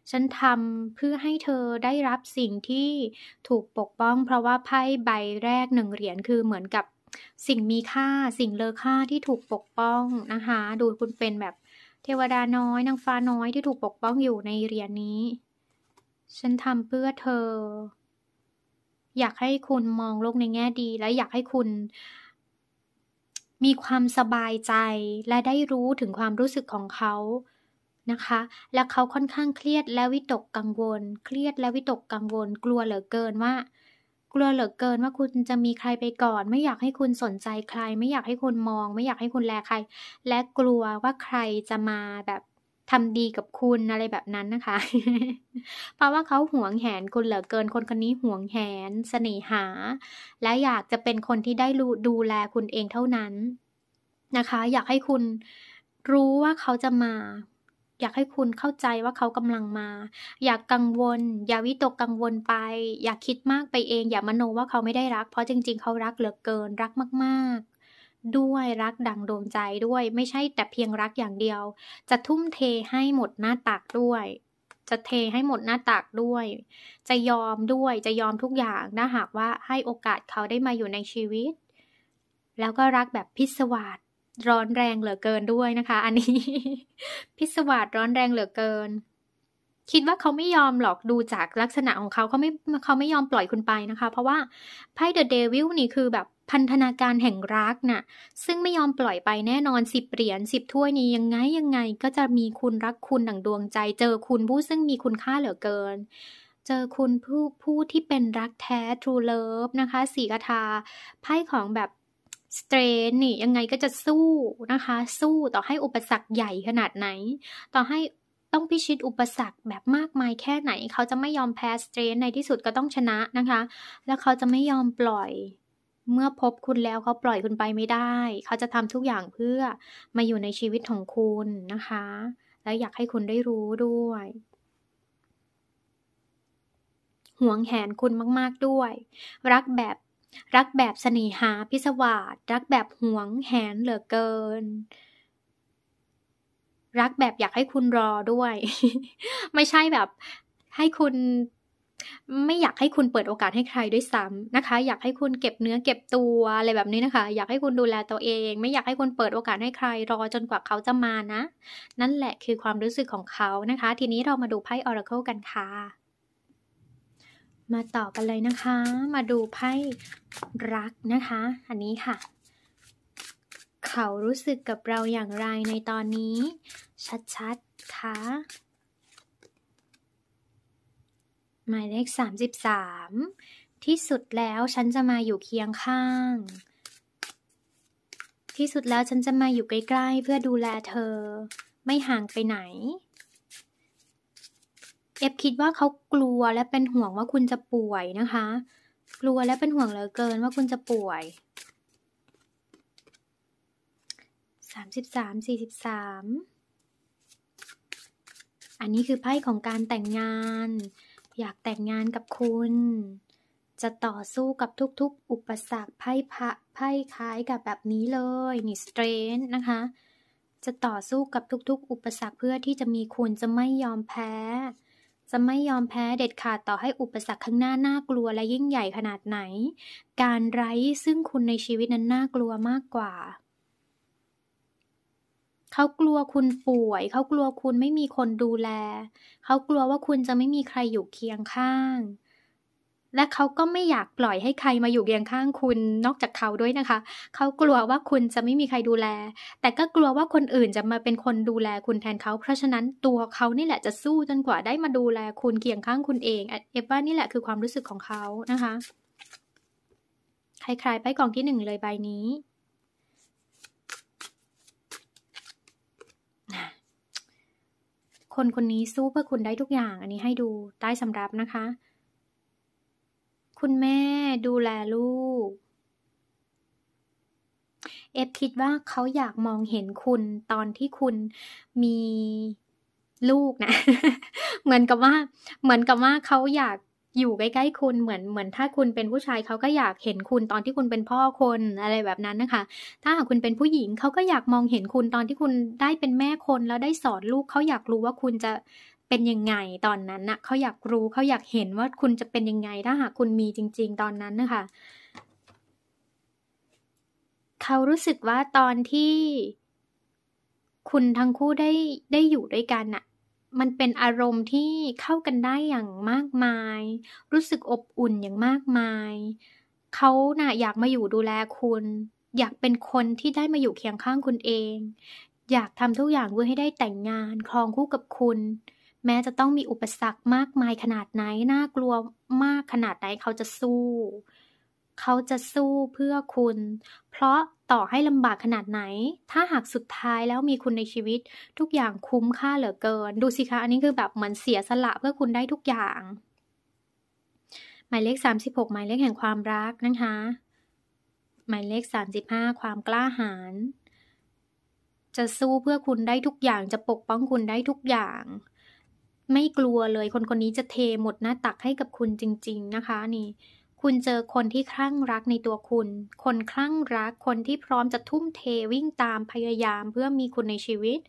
S1: ฉันทำเพื่อให้เธอได้รับสิ่งที่ถูกปกป้อง เพราะว่าไพ่ใบแรกหนึ่งเหรียญคือเหมือนกับสิ่งมีค่าสิ่งเลอค่าที่ถูกปกป้องนะคะ ดูคุณเป็นแบบเทวดาน้อยนางฟ้าน้อยที่ถูกปกป้องอยู่ในเหรียญนนี้ ฉันทำเพื่อเธอ อยากให้คุณมองโลกในแง่ดี และอยากให้คุณ มีความสบายใจและได้รู้ถึงความรู้สึกของเขานะคะและเขาค่อนข้างเครียดและวิตกกังวล เครียดและวิตกกังวล กลัวเหลือเกินว่า กลัวเหลือเกินว่าคุณจะมีใครไปก่อน ไม่อยากให้คุณสนใจใคร ไม่อยากให้คุณมอง ไม่อยากให้คุณแลใคร และกลัวว่าใครจะมาแบบทำดีกับคุณอะไรแบบนั้นนะคะเพราะว่าเขาหวงแหนคุณเหลือเกิน คนคนนี้หวงแหนเสน่หา และอยากจะเป็นคนที่ได้ดูแลคุณเองเท่านั้น นะคะ อยากให้คุณรู้ว่าเขาจะมาอยากให้คุณเข้าใจว่าเขากำลังมา อย่ากกังวล อย่าวิตกกังวลไป อย่าคิดมากไปเองอย่ามโนว่าเขาไม่ได้รักเพราะจริงๆ เขารักเหลือเกินรักมากๆ ด้วยรักดังดวงใจด้วย ไม่ใช่แต่เพียงรักอย่างเดียว จะทุ่มเทให้หมดหน้าตักด้วย จะเทให้หมดหน้าตักด้วย จะยอมด้วยจะยอมทุกอย่างถ้าหากว่าให้โอกาสเขาได้มาอยู่ในชีวิต แล้วก็รักแบบพิศวาสร้อนแรงเหลือเกินด้วยนะคะ อันนี้ พิศวาสร้อนแรงเหลือเกิน คิดว่าเขาไม่ยอมหรอกดูจากลักษณะของเขาเขาไม่เขาไม่ยอมปล่อยคุณไปนะคะ เพราะว่าไพ่เดอะเดวิลนี่คือแบบพันธนาการแห่งรักนะ่ะซึ่งไม่ยอมปล่อยไปแน่นอนสิบเหรียญสิบถ้วยนี้ยังไงยังไง ก็จะมีคุณรักคุณดั่งดวงใจ เจอคุณผู้ซึ่งมีคุณค่าเหลือเกิน เจอคุณผู้ผู้ที่เป็นรักแท้ true love นะคะสีกะทาไพ่ของแบบสเตรนนี่ยังไงก็จะสู้นะคะ สู้ต่อให้อุปสรรคใหญ่ขนาดไหน ต่อให้ต้องพิชิตอุปสรรคแบบมากมายแค่ไหน เขาจะไม่ยอมแพ้สเตรนในที่สุดก็ต้องชนะนะคะ แล้วเขาจะไม่ยอมปล่อยเมื่อพบคุณแล้วเขาปล่อยคุณไปไม่ได้ เขาจะทำทุกอย่างเพื่อมาอยู่ในชีวิตของคุณนะคะ แล้วอยากให้คุณได้รู้ด้วยห่วงแหนคุณมาก ๆด้วย รักแบบรักแบบเสน่หาพิศวาสรักแบบหวงแหนเหลือเกิน รักแบบ อยากให้คุณรอด้วย ไม่ใช่แบบ ให้คุณ ไม่อยากให้คุณเปิดโอกาสให้ใครด้วยซ้ำนะคะ อยากให้คุณเก็บเนื้อเก็บตัวอะไรแบบนี้นะคะ อยากให้คุณดูแลตัวเอง ไม่อยากให้คุณเปิดโอกาสให้ใคร รอจนกว่าเขาจะมานะนั่นแหละคือความรู้สึกของเขานะคะ ทีนี้เรามาดูไพ่ออร์เคิลกันค่ะมาต่อกันเลยนะคะ มาดูไพ่รักนะคะ อันนี้ค่ะ เขารู้สึกกับเราอย่างไรในตอนนี้ ชัดๆ ค่ะ หมายเลขสสสามิบามที่สุดแล้ว ฉันจะมาอยู่เคียงข้าง ที่สุดแล้วฉันจะมาอยู่ใกล้ๆ เพื่อดูแลเธอ ไม่ห่างไปไหนเอฟคิดว่าเขากลัวและเป็นห่วงว่าคุณจะป่วยนะคะ กลัวและเป็นห่วงเหลือเกินว่าคุณจะป่วยสามสิบสามสี่สิบสามอันนี้คือไพ่ของการแต่งงาน อยากแต่งงานกับคุณ จะต่อสู้กับทุกๆอุปสรรคไพ่พระไพ่คล้ายกับแบบนี้เลยนี่สเตรนนะคะ จะต่อสู้กับทุกๆ อุปสรรคเพื่อที่จะมีคุณจะไม่ยอมแพ้จะไม่ยอมแพ้เด็ดขาดต่อให้อุปสรรคข้างหน้าน่ากลัวและยิ่งใหญ่ขนาดไหน การไร้ซึ่งคุณในชีวิตนั้นน่ากลัวมากกว่า เขากลัวคุณป่วย เขากลัวคุณไม่มีคนดูแล เขากลัวว่าคุณจะไม่มีใครอยู่เคียงข้างและเขาก็ไม่อยากปล่อยให้ใครมาอยู่เคียงข้างคุณนอกจากเขาด้วยนะคะ เขากลัวว่าคุณจะไม่มีใครดูแล แต่ก็กลัวว่าคนอื่นจะมาเป็นคนดูแลคุณแทนเขา เพราะฉะนั้นตัวเขานี่แหละจะสู้จนกว่าได้มาดูแลคุณเคียงข้างคุณเองเอฟว่านี่แหละคือความรู้สึกของเขานะคะคล้ายๆใบกล่องที่หนึ่งเลยใบนี้ คนคนนี้สู้เพื่อคุณได้ทุกอย่าง อันนี้ให้ดูใต้สำรับนะคะคุณแม่ดูแลลูก เอฟคิดว่าเขาอยากมองเห็นคุณตอนที่คุณมีลูกนะ เหมือนกับว่า เหมือนกับว่าเขาอยากอยู่ใกล้ๆคุณ เหมือน เหมือนถ้าคุณเป็นผู้ชาย เขาก็อยากเห็นคุณตอนที่คุณเป็นพ่อคนอะไรแบบนั้นนะคะ ถ้าหากคุณเป็นผู้หญิงเขาก็อยากมองเห็นคุณตอนที่คุณได้เป็นแม่คน แล้วได้สอนลูก เขาอยากรู้ว่าคุณจะเป็นยังไงตอนนั้นนะเขาอยากรู้เขาอยากเห็นว่าคุณจะเป็นยังไงถ้าหากคุณมีจริง ๆ ตอนนั้นนะคะ เขารู้สึกว่าตอนที่ คุณทั้งคู่ได้ได้อยู่ด้วยกันน่ะ มันเป็นอารมณ์ที่เข้ากันได้อย่างมากมาย รู้สึกอบอุ่นอย่างมากมาย เขาน่ะอยากมาอยู่ดูแลคุณ อยากเป็นคนที่ได้มาอยู่เคียงข้างคุณเอง อยากทำทุกอย่างเพื่อให้ได้แต่งงานครองคู่กับคุณแม้จะต้องมีอุปสรรคมากมายขนาดไหน น่ากลัวมากขนาดไหนเขาจะสู้เขาจะสู้เพื่อคุณ เพราะต่อให้ลำบากขนาดไหน ถ้าหากสุดท้ายแล้วมีคุณในชีวิต ทุกอย่างคุ้มค่าเหลือเกิน ดูสิคะอันนี้คือแบบเหมือนเสียสละเพื่อคุณได้ทุกอย่าง หมายเลข36หมายเลขแห่งความรักนะคะ หมายเลข35ความกล้าหาญจะสู้เพื่อคุณได้ทุกอย่างจะปกป้องคุณได้ทุกอย่างไม่กลัวเลยคนคนนี้จะเทหมดหน้าตักให้กับคุณจริง ๆ นะคะนี่ คุณเจอคนที่คลั่งรักในตัวคุณ คนคลั่งรักคนที่พร้อมจะทุ่มเทวิ่งตามพยายามเพื่อมีคุณในชีวิต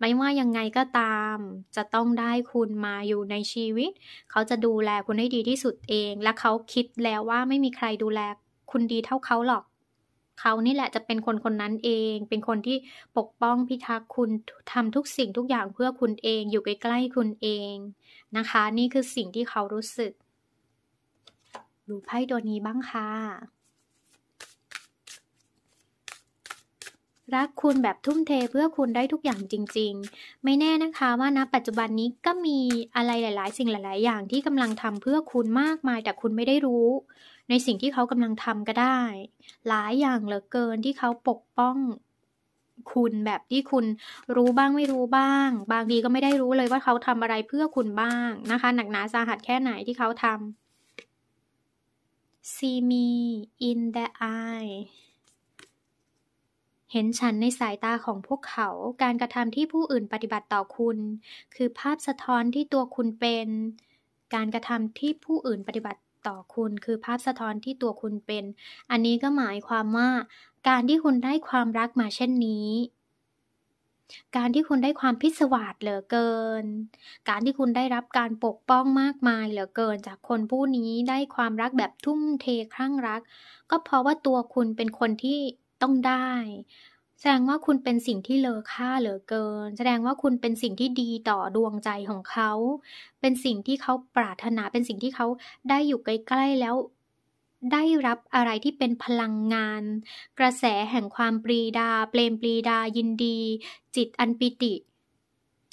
S1: ไม่ว่ายังไงก็ตาม จะต้องได้คุณมาอยู่ในชีวิต เขาจะดูแลคุณให้ดีที่สุดเอง และเขาคิดแล้วว่าไม่มีใครดูแลคุณดีเท่าเขาหรอกเขานี่แหละจะเป็นคนคนนั้นเอง เป็นคนที่ปกป้องพิทักษ์คุณทำทุกสิ่งทุกอย่างเพื่อคุณเอง อยู่ใกล้ ๆ คุณเองนะคะ นี่คือสิ่งที่เขารู้สึกดูไพ่ตัวนี้บ้าง ค่ะ รัก คุณแบบทุ่มเทเพื่อคุณได้ทุกอย่างจริง ๆ ไม่แน่นะคะ ว่านะปัจจุบันนี้ก็มีอะไรหลาย ๆ สิ่งหลาย ๆ อย่างที่กำลังทำเพื่อคุณมากมายแต่คุณไม่ได้รู้ในสิ่งที่เขากำลังทำก็ได้ หลายอย่างเหลือเกินที่เขาปกป้องคุณแบบที่คุณรู้บ้างไม่รู้บ้าง บางทีก็ไม่ได้รู้เลยว่าเขาทำอะไรเพื่อคุณบ้าง นะคะหนักหนาสาหัสแค่ไหนที่เขาทำ see me in the eye เห็นฉันในสายตาของพวกเขาการกระทำที่ผู้อื่นปฏิบัติต่อคุณ คือภาพสะท้อนที่ตัวคุณเป็น การกระทำที่ผู้อื่นปฏิบัติต่อคุณคือภาพสะท้อนที่ตัวคุณเป็น อันนี้ก็หมายความว่า การที่คุณได้ความรักมาเช่นนี้ การที่คุณได้ความพิศวาสเหลือเกิน การที่คุณได้รับการปกป้องมากมายเหลือเกินจากคนผู้นี้ได้ความรักแบบทุ่มเทคลั่งรักก็เพราะว่าตัวคุณเป็นคนที่ต้องได้แสดงว่าคุณเป็นสิ่งที่เลอค่าเหลือเกิน แสดงว่าคุณเป็นสิ่งที่ดีต่อดวงใจของเขา เป็นสิ่งที่เขาปรารถนา เป็นสิ่งที่เขาได้อยู่ใกล้ ๆ แล้วได้รับอะไรที่เป็นพลังงาน กระแสแห่งความปรีดา เปลมปรีดายินดี จิตอันปิติ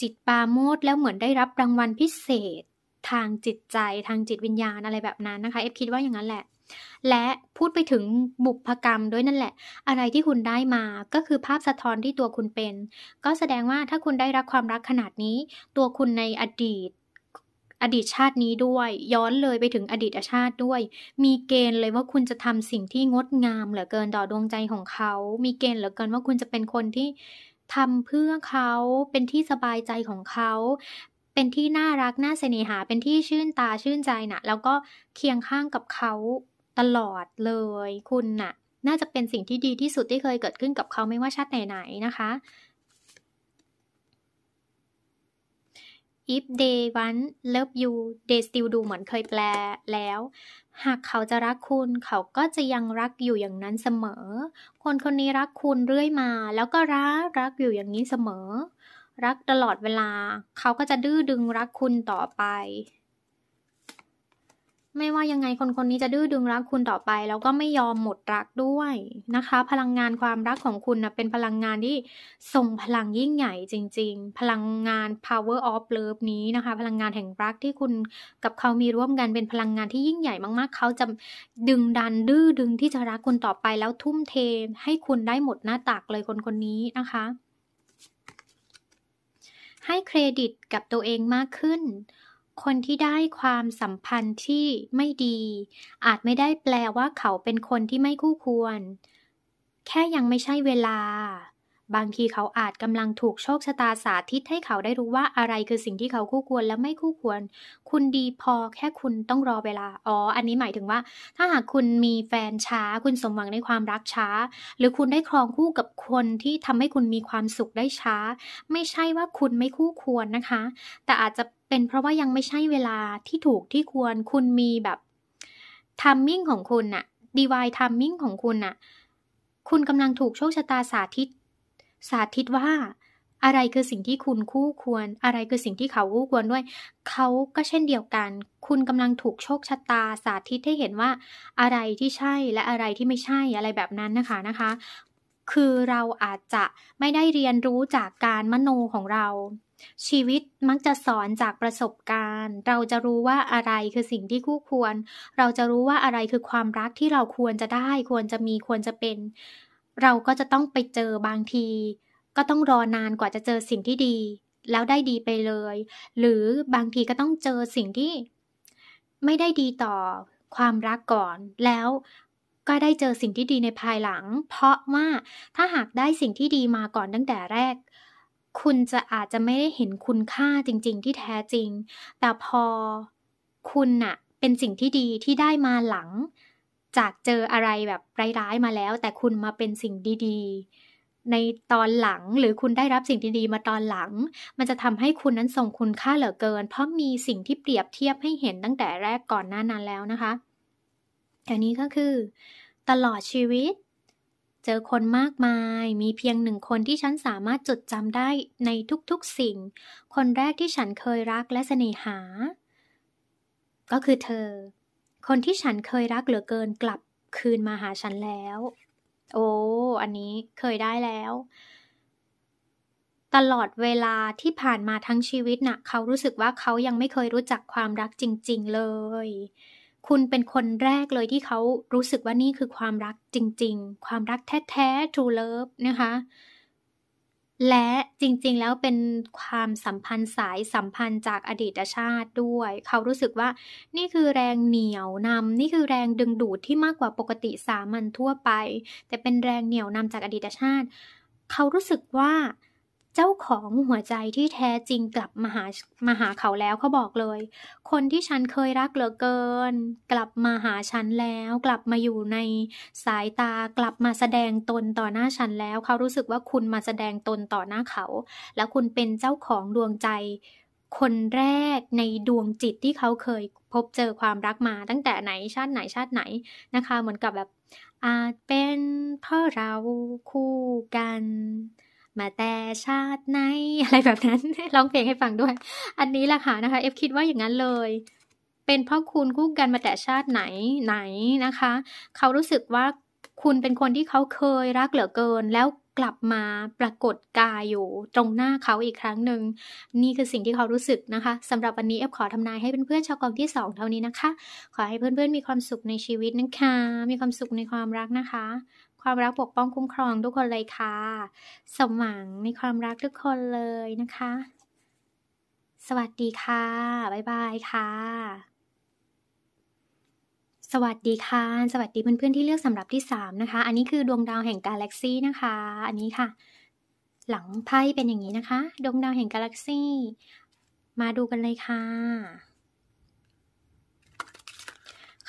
S1: จิตปาโมดแล้วเหมือนได้รับรางวัลพิเศษทางจิตใจทางจิตวิญญาณอะไรแบบนั้นนะคะเอฟคิดว่าอย่างนั้นแหละและพูดไปถึงบุพกรรม ด้วยนั่นแหละ อะไรที่คุณได้มา ก็คือภาพสะท้อนที่ตัวคุณเป็น ก็แสดงว่าถ้าคุณได้รับความรักขนาดนี้ ตัวคุณในอดีตอดีตชาตินี้ด้วย ย้อนเลยไปถึงอดีตชาติด้วย มีเกณฑ์เลยว่าคุณจะทำสิ่งที่งดงามเหลือเกินต่อดวงใจของเขา มีเกณฑ์เหลือเกินว่าคุณจะเป็นคนที่ทำเพื่อเขา เป็นที่สบายใจของเขา เป็นที่น่ารักน่าเสน่หา เป็นที่ชื่นตาชื่นใจนะแล้วก็เคียงข้างกับเขาตลอดเลยคุณน่ะ น่าจะเป็นสิ่งที่ดีที่สุดที่เคยเกิดขึ้นกับเขาไม่ว่าชาติไหนๆนะคะ if they want love you they still do เหมือนเคยแปลแล้ว หากเขาจะรักคุณ เขาก็จะยังรักอยู่อย่างนั้นเสมอ คนคนนี้รักคุณเรื่อยมา แล้วก็รักรักอยู่อย่างนี้เสมอ รักตลอดเวลา เขาก็จะดื้อดึงรักคุณต่อไปไม่ว่ายังไงคนคนนี้จะดื้อดึงรักคุณต่อไป แล้วก็ไม่ยอมหมดรักด้วยนะคะ พลังงานความรักของคุณนะเป็นพลังงานที่ส่งพลังยิ่งใหญ่จริง ๆ พลังงาน power of love นี้นะคะ พลังงานแห่งรักที่คุณกับเขามีร่วมกันเป็นพลังงานที่ยิ่งใหญ่มาก ๆ เขาจะดึงดันดื้อดึงที่จะรักคุณต่อไปแล้วทุ่มเทให้คุณได้หมดหน้าตักเลยคนคนนี้นะคะ ให้เครดิตกับตัวเองมากขึ้นคนที่ได้ความสัมพันธ์ที่ไม่ดี อาจไม่ได้แปลว่าเขาเป็นคนที่ไม่คู่ควร แค่ยังไม่ใช่เวลา บางทีเขาอาจกำลังถูกโชคชะตาสาธิต ให้เขาได้รู้ว่าอะไรคือสิ่งที่เขาคู่ควรและไม่คู่ควร คุณดีพอแค่คุณต้องรอเวลาอ๋ออันนี้หมายถึงว่า ถ้าหากคุณมีแฟนช้าคุณสมหวังในความรักช้า หรือคุณได้ครองคู่กับคนที่ทำให้คุณมีความสุขได้ช้า ไม่ใช่ว่าคุณไม่คู่ควรนะคะ แต่อาจจะเป็นเพราะว่ายังไม่ใช่เวลาที่ถูกที่ควร คุณมีแบบทัมมิ่งของคุณน่ะดีวายทัมมิ่งของคุณน่ะ คุณกำลังถูกโชคชะตาสาธิต สาธิตว่า อะไรคือสิ่งที่คุณคู่ควร อะไรคือสิ่งที่เขาคู่ควรด้วย เขาก็เช่นเดียวกัน คุณกำลังถูกโชคชะตา สาธิตให้เห็นว่า อะไรที่ใช่และอะไรที่ไม่ใช่อะไรแบบนั้นนะคะ นะคะ คือเราอาจจะไม่ได้เรียนรู้จากการมโนของเราชีวิตมักจะสอนจากประสบการณ์ เราจะรู้ว่าอะไรคือสิ่งที่คู่ควร เราจะรู้ว่าอะไรคือความรักที่เราควรจะได้ ควรจะมี ควรจะเป็น เราก็จะต้องไปเจอบางที ก็ต้องรอนานกว่าจะเจอสิ่งที่ดี แล้วได้ดีไปเลย หรือบางทีก็ต้องเจอสิ่งที่ ไม่ได้ดีต่อ ความรักก่อน แล้วก็ได้เจอสิ่งที่ดีในภายหลัง เพราะว่าถ้าหากได้สิ่งที่ดีมาก่อนตั้งแต่แรกคุณจะอาจจะไม่ได้เห็นคุณค่าจริงๆ ที่แท้จริง แต่พอคุณน่ะเป็นสิ่งที่ดีที่ได้มาหลัง จากเจออะไรแบบร้ายๆมาแล้ว แต่คุณมาเป็นสิ่งดีๆ ในตอนหลังหรือคุณได้รับสิ่งดีๆมาตอนหลัง มันจะทำให้คุณนั้นส่งคุณค่าเหลือเกิน เพราะมีสิ่งที่เปรียบเทียบให้เห็นตั้งแต่แรกก่อนหน้านั้นแล้วนะคะอันนี้ก็คือ ตลอดชีวิตเจอคนมากมายมีเพียงหนึ่งคนที่ฉันสามารถจดจำได้ในทุกๆสิ่ง คนแรกที่ฉันเคยรักและเสน่หา ก็คือเธอ คนที่ฉันเคยรักเหลือเกินกลับคืนมาหาฉันแล้ว โอ้ อันนี้เคยได้แล้ว ตลอดเวลาที่ผ่านมาทั้งชีวิตนะ่ะเขารู้สึกว่าเขายังไม่เคยรู้จักความรักจริงๆเลยคุณเป็นคนแรกเลยที่เขารู้สึกว่านี่คือความรักจริงๆ ความรักแท้ๆ true love นะคะ และจริงๆแล้วเป็นความสัมพันธ์สายสัมพันธ์จากอดีตชาติด้วย เขารู้สึกว่านี่คือแรงเหนี่ยวนำ นี่คือแรงดึงดูดที่มากกว่าปกติสามัญทั่วไป แต่เป็นแรงเหนี่ยวนำจากอดีตชาติ เขารู้สึกว่าเจ้าของหัวใจที่แท้จริงกลับมาหามาหาเขาแล้วเขาบอกเลย คนที่ฉันเคยรักเหลือเกิน กลับมาหาฉันแล้ว กลับมาอยู่ในสายตากลับมาแสดงตนต่อหน้าฉันแล้วเขารู้สึกว่าคุณมาแสดงตนต่อหน้าเขา แล้วคุณเป็นเจ้าของดวงใจ คนแรกในดวงจิตที่เขาเคยพบเจอความรักมาตั้งแต่ไหนชาติไหนชาติไหนนะคะ เหมือนกับแบบอาจเป็นพ่อเราคู่กันมาแต่ชาติไหนอะไรแบบนั้นร้องเพลงให้ฟังด้วย อันนี้แหละค่ะนะคะ เอฟคิดว่าอย่างนั้นเลย เป็นเพราะคุณคู่กันมาแต่ชาติไหนไหนนะคะเขารู้สึกว่าคุณเป็นคนที่เขาเคยรักเหลือเกินแล้วกลับมาปรากฏกายอยู่ ตรงหน้าเขาอีกครั้งหนึ่งนี่คือสิ่งที่เขารู้สึกนะคะสำหรับวันนี้เอฟขอทำนายให้เพื่อนๆชาวกองที่2เท่านี้นะคะ ขอให้เพื่อนๆมีความสุขในชีวิตนะคะมีความสุขในความรักนะคะความรักปกป้องคุ้มครองทุกคนเลยค่ะ สมหวังในความรักทุกคนเลยนะคะ สวัสดีค่ะบ๊ายบายค่ะ สวัสดีค่ะ สวัสดีเพื่อนๆ ที่เลือกสำหรับที่3นะคะ อันนี้คือดวงดาวแห่งกาแล็กซี่นะคะ อันนี้ค่ะ หลังไพ่เป็นอย่างนี้นะคะ ดวงดาวแห่งกาแล็กซี่ มาดูกันเลยค่ะ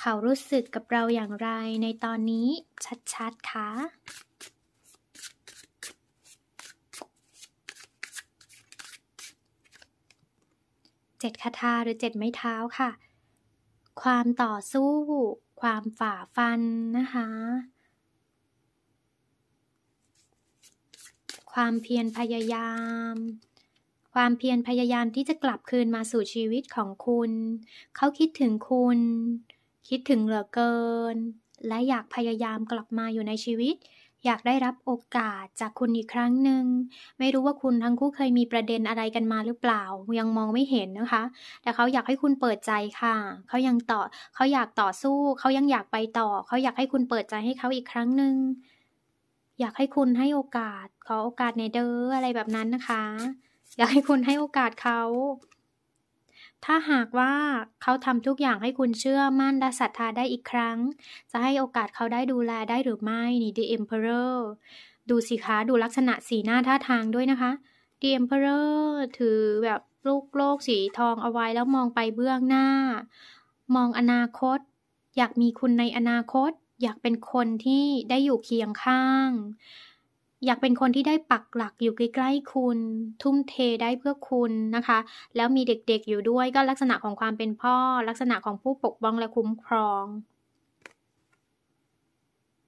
S1: เขารู้สึกกับเราอย่างไรในตอนนี้ชัดๆคะเจ็ดคาถาหรือเจ็ดไม้เท้าค่ะ ความต่อสู้ ความฝ่าฟัน นะคะ ความเพียรพยายาม ความเพียรพยายามที่จะกลับคืนมาสู่ชีวิตของคุณ เขาคิดถึงคุณคิดถึงเหลือเกิน และอยากพยายามกลับมาอยู่ในชีวิต อยากได้รับโอกาสจากคุณอีกครั้งหนึ่งไม่รู้ว่าคุณทั้งคู่เคยมีประเด็นอะไรกันมาหรือเปล่า ยังมองไม่เห็นนะคะ แต่เขาอยากให้คุณเปิดใจค่ะเขายังต่อเขาอยากต่อสู้เขายังอยากไปต่อเขาอยากให้คุณเปิดใจให้เขาอีกครั้งหนึ่งอยากให้คุณให้โอกาสขอโอกาสในเด้ออะไรแบบนั้นนะคะ อยากให้คุณให้โอกาสเขาถ้าหากว่าเขาทำทุกอย่างให้คุณเชื่อมั่นและศรัทธาได้อีกครั้ง จะให้โอกาสเขาได้ดูแลได้หรือไม่ นี่ The Emperor ดูสิคะ ดูลักษณะสีหน้าท่าทางด้วยนะคะ The Emperor ถือแบบลูกโลกสีทองเอาไว้แล้วมองไปเบื้องหน้า มองอนาคต อยากมีคุณในอนาคต อยากเป็นคนที่ได้อยู่เคียงข้างอยากเป็นคนที่ได้ปักหลักอยู่ใกล้ๆคุณทุ่มเทได้เพื่อคุณนะคะ แล้วมีเด็กๆอยู่ด้วยก็ลักษณะของความเป็นพ่อ ลักษณะของผู้ปกป้องและคุ้มครอง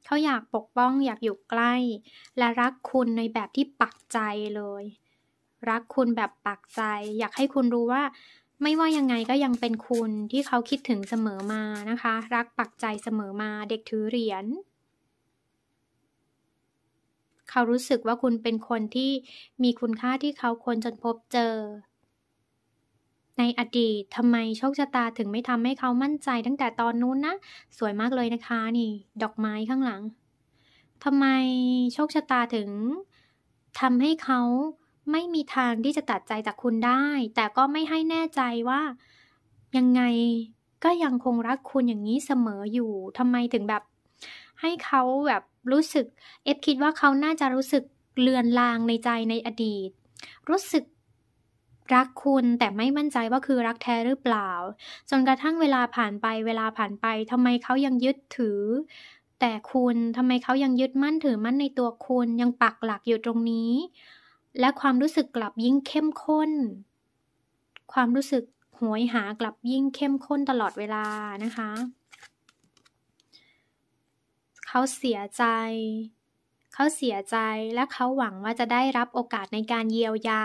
S1: เขาอยากปกป้องอยากอยู่ใกล้ และรักคุณในแบบที่ปักใจเลย รักคุณแบบปักใจ อยากให้คุณรู้ว่า ไม่ว่ายังไงก็ยังเป็นคุณที่เขาคิดถึงเสมอมานะคะ รักปักใจเสมอมาเด็กถือเหรียญเขารู้สึกว่าคุณเป็นคนที่มีคุณค่าที่เขาควรจนพบเจอ ในอดีตทำไมโชคชะตาถึงไม่ทำให้เขามั่นใจ ตั้งแต่ตอนนู้นนะสวยมากเลยนะคะนี่ ดอกไม้ข้างหลังทำไมโชคชะตาถึงทำให้เขาไม่มีทางที่จะตัดใจจากคุณได้ แต่ก็ไม่ให้แน่ใจว่า ยังไงก็ยังคงรักคุณอย่างนี้เสมออยู่ทำไมถึงแบบให้เขาแบบรู้สึกเอฟคิดว่าเขาน่าจะรู้สึกเลือนลางในใจในอดีต รู้สึกรักคุณแต่ไม่มั่นใจว่าคือรักแท้หรือเปล่าจนกระทั่งเวลาผ่านไป เวลาผ่านไปทำไมเขายังยึดถือ แต่คุณทำไมเขายังยึดมั่นถือมั่นในตัวคุณยังปักหลักอยู่ตรงนี้ และความรู้สึกกลับยิ่งเข้มข้น ความรู้สึกหวยหากลับยิ่งเข้มข้นตลอดเวลานะคะเขาเสียใจ เขาเสียใจและเขาหวังว่าจะได้รับโอกาสในการเยียวยา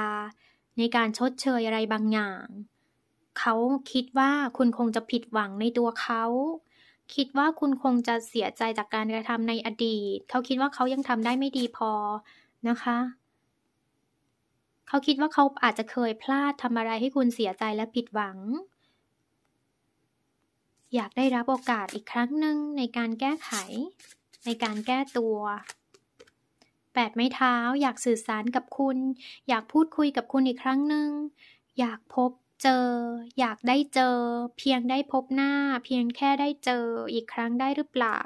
S1: ในการชดเชยอะไรบางอย่าง เขาคิดว่าคุณคงจะผิดหวังในตัวเขา คิดว่าคุณคงจะเสียใจจากการกระทำในอดีต เขาคิดว่าเขายังทำได้ไม่ดีพอนะคะ เขาคิดว่าเขาอาจจะเคยพลาดทำอะไรให้คุณเสียใจและผิดหวัง อยากได้รับโอกาสอีกครั้งหนึ่งในการแก้ไขในการแก้ตัว8ไม้เท้าอยากสื่อสารกับคุณ อยากพูดคุยกับคุณอีกครั้งหนึ่งอยากพบเจอ อยากได้เจอ เพียงได้พบหน้า เพียงแค่ได้เจออีกครั้งได้หรือเปล่า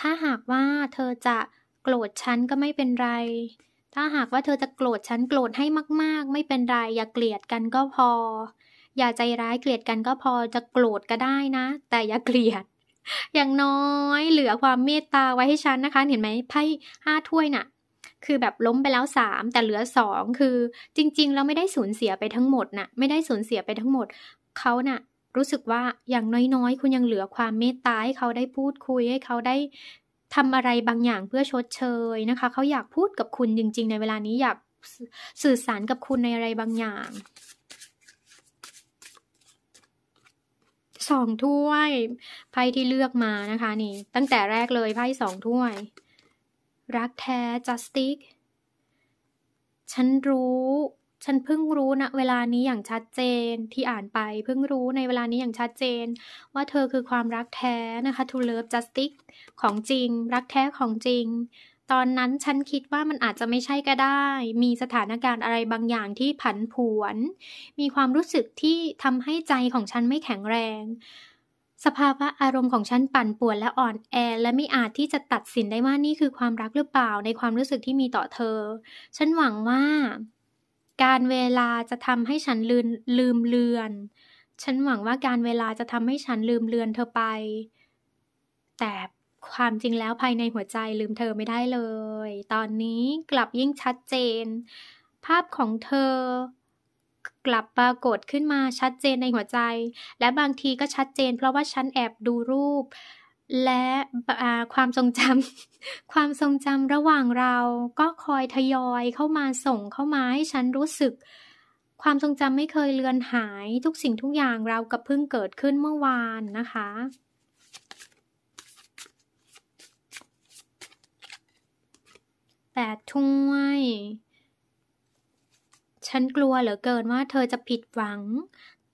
S1: ถ้าหากว่าเธอจะโกรธฉันก็ไม่เป็นไร ถ้าหากว่าเธอจะโกรธฉันโกรธให้มาก ๆ ไม่เป็นไรอย่าเกลียดกันก็พอ อย่าใจร้ายเกลียดกันก็พอจะโกรธก็ได้นะ แต่อย่าเกลียดอย่างน้อยเหลือความเมตตาไว้ให้ฉันนะคะ เห็นไหมไพ่ห้าถ้วยน่ะ คือแบบล้มไปแล้วสามแต่เหลือสองคือ จริงๆเราไม่ได้สูญเสียไปทั้งหมดน่ะไม่ได้สูญเสียไปทั้งหมดเขาน่ะ รู้สึกว่าอย่างน้อยๆคุณยังเหลือความเมตตาให้เขาได้พูดคุยให้เขาได้ทำอะไรบางอย่างเพื่อชดเชยนะคะเขาอยากพูดกับคุณจริง ๆ ในเวลานี้อยากสื่อสารกับคุณในอะไรบางอย่างสองถ้วยไพ่ที่เลือกมานะคะนี่ตั้งแต่แรกเลยไพ่สองถ้วย รักแท้จัสติกฉันรู้ ฉันเพิ่งรู้นะเวลานี้อย่างชัดเจนที่อ่านไปเพิ่งรู้ในเวลานี้อย่างชัดเจน ว่าเธอคือความรักแท้นะคะทูเลิฟจัสติกของจริง รักแท้ของจริงตอนนั้นฉันคิดว่ามันอาจจะไม่ใช่ก็ได้ มีสถานการณ์อะไรบางอย่างที่ผันผวน มีความรู้สึกที่ทำให้ใจของฉันไม่แข็งแรง สภาวะอารมณ์ของฉันปั่นป่วนและอ่อนแอและไม่อาจที่จะตัดสินได้ว่านี่คือความรักหรือเปล่าในความรู้สึกที่มีต่อเธอ ฉันหวังว่าการเวลาจะทำให้ฉันลืมลืมเลือนฉันหวังว่าการเวลาจะทำให้ฉันลืมเลือนเธอไป แต่ความจริงแล้วภายในหัวใจลืมเธอไม่ได้เลย ตอนนี้กลับยิ่งชัดเจน ภาพของเธอกลับปรากฏขึ้นมาชัดเจนในหัวใจ และบางทีก็ชัดเจน เพราะว่า ฉันแอบดูรูป และความทรงจำความทรงจำระหว่างเราก็คอยทยอยเข้ามาส่งเข้ามาให้ฉันรู้สึก ความทรงจำไม่เคยเลือนหายทุกสิ่งทุกอย่างเรากับเพิ่งเกิดขึ้นเมื่อวานนะคะแปดถ้วย ฉันกลัวเหลือเกินว่าเธอจะผิดหวัง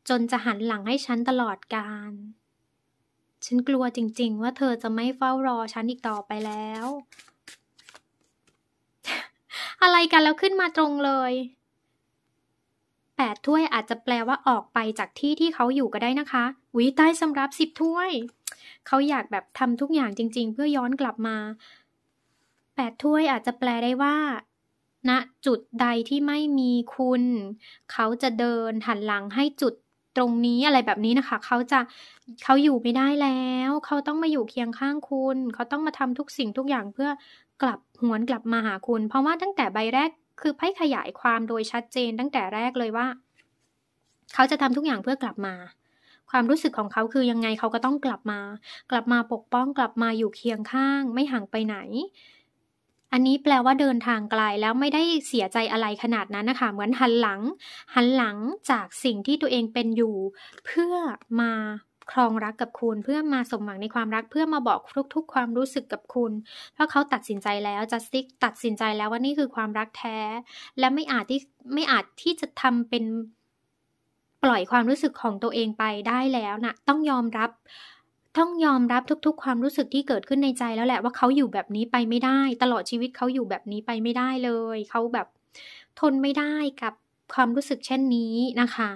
S1: จนจะหันหลังให้ฉันตลอดการ ฉันกลัวจริงๆว่าเธอจะไม่เฝ้ารอฉันอีกต่อไปแล้ว อะไรกันแล้วขึ้นมาตรงเลย แปดถ้วยอาจจะแปลว่าออกไปจากที่ที่เขาอยู่ก็ได้นะคะวิใต้สำรับสิบถ้วย เขาอยากแบบทำทุกอย่างจริงๆเพื่อย้อนกลับมาแปดถ้วยอาจจะแปลได้ว่าณนะจุดใดที่ไม่มีคุณ เขาจะเดินหันหลังให้จุดตรงนี้อะไรแบบนี้นะคะ เขาจะเขาอยู่ไม่ได้แล้ว เขาต้องมาอยู่เคียงข้างคุณ เขาต้องมาทำทุกสิ่งทุกอย่างเพื่อกลับหวนกลับมาหาคุณ เพราะว่าตั้งแต่ใบแรกคือไพ่ขยายความโดยชัดเจน ตั้งแต่แรกเลยว่า เขาจะทำทุกอย่างเพื่อกลับมา ความรู้สึกของเขาคือยังไงเขาก็ต้องกลับมา กลับมาปกป้อง กลับมาอยู่เคียงข้าง ไม่ห่างไปไหนอันนี้แปลว่าเดินทางไกลแล้วไม่ได้เสียใจอะไรขนาดนั้นนะคะเหมือนหันหลังหันหลังจากสิ่งที่ตัวเองเป็นอยู่ เพื่อมาครองรักกับคุณเพื่อมาสมหวังในความรักเพื่อมาบอกทุก ๆ ความรู้สึกกับคุณ เพราะเขาตัดสินใจแล้วจัสติกตัดสินใจแล้วว่านี่คือความรักแท้ และไม่อาจที่ไม่อาจที่จะทำเป็น ปล่อยความรู้สึกของตัวเองไปได้แล้วนะ่ะ ต้องยอมรับต้องยอมรับทุก ๆ ความรู้สึกที่เกิดขึ้นในใจแล้วแหละว่าเขาอยู่แบบนี้ไปไม่ได้ตลอดชีวิตเขาอยู่แบบนี้ไปไม่ได้เลย เขาแบบทนไม่ได้กับความรู้สึกเช่นนี้นะคะ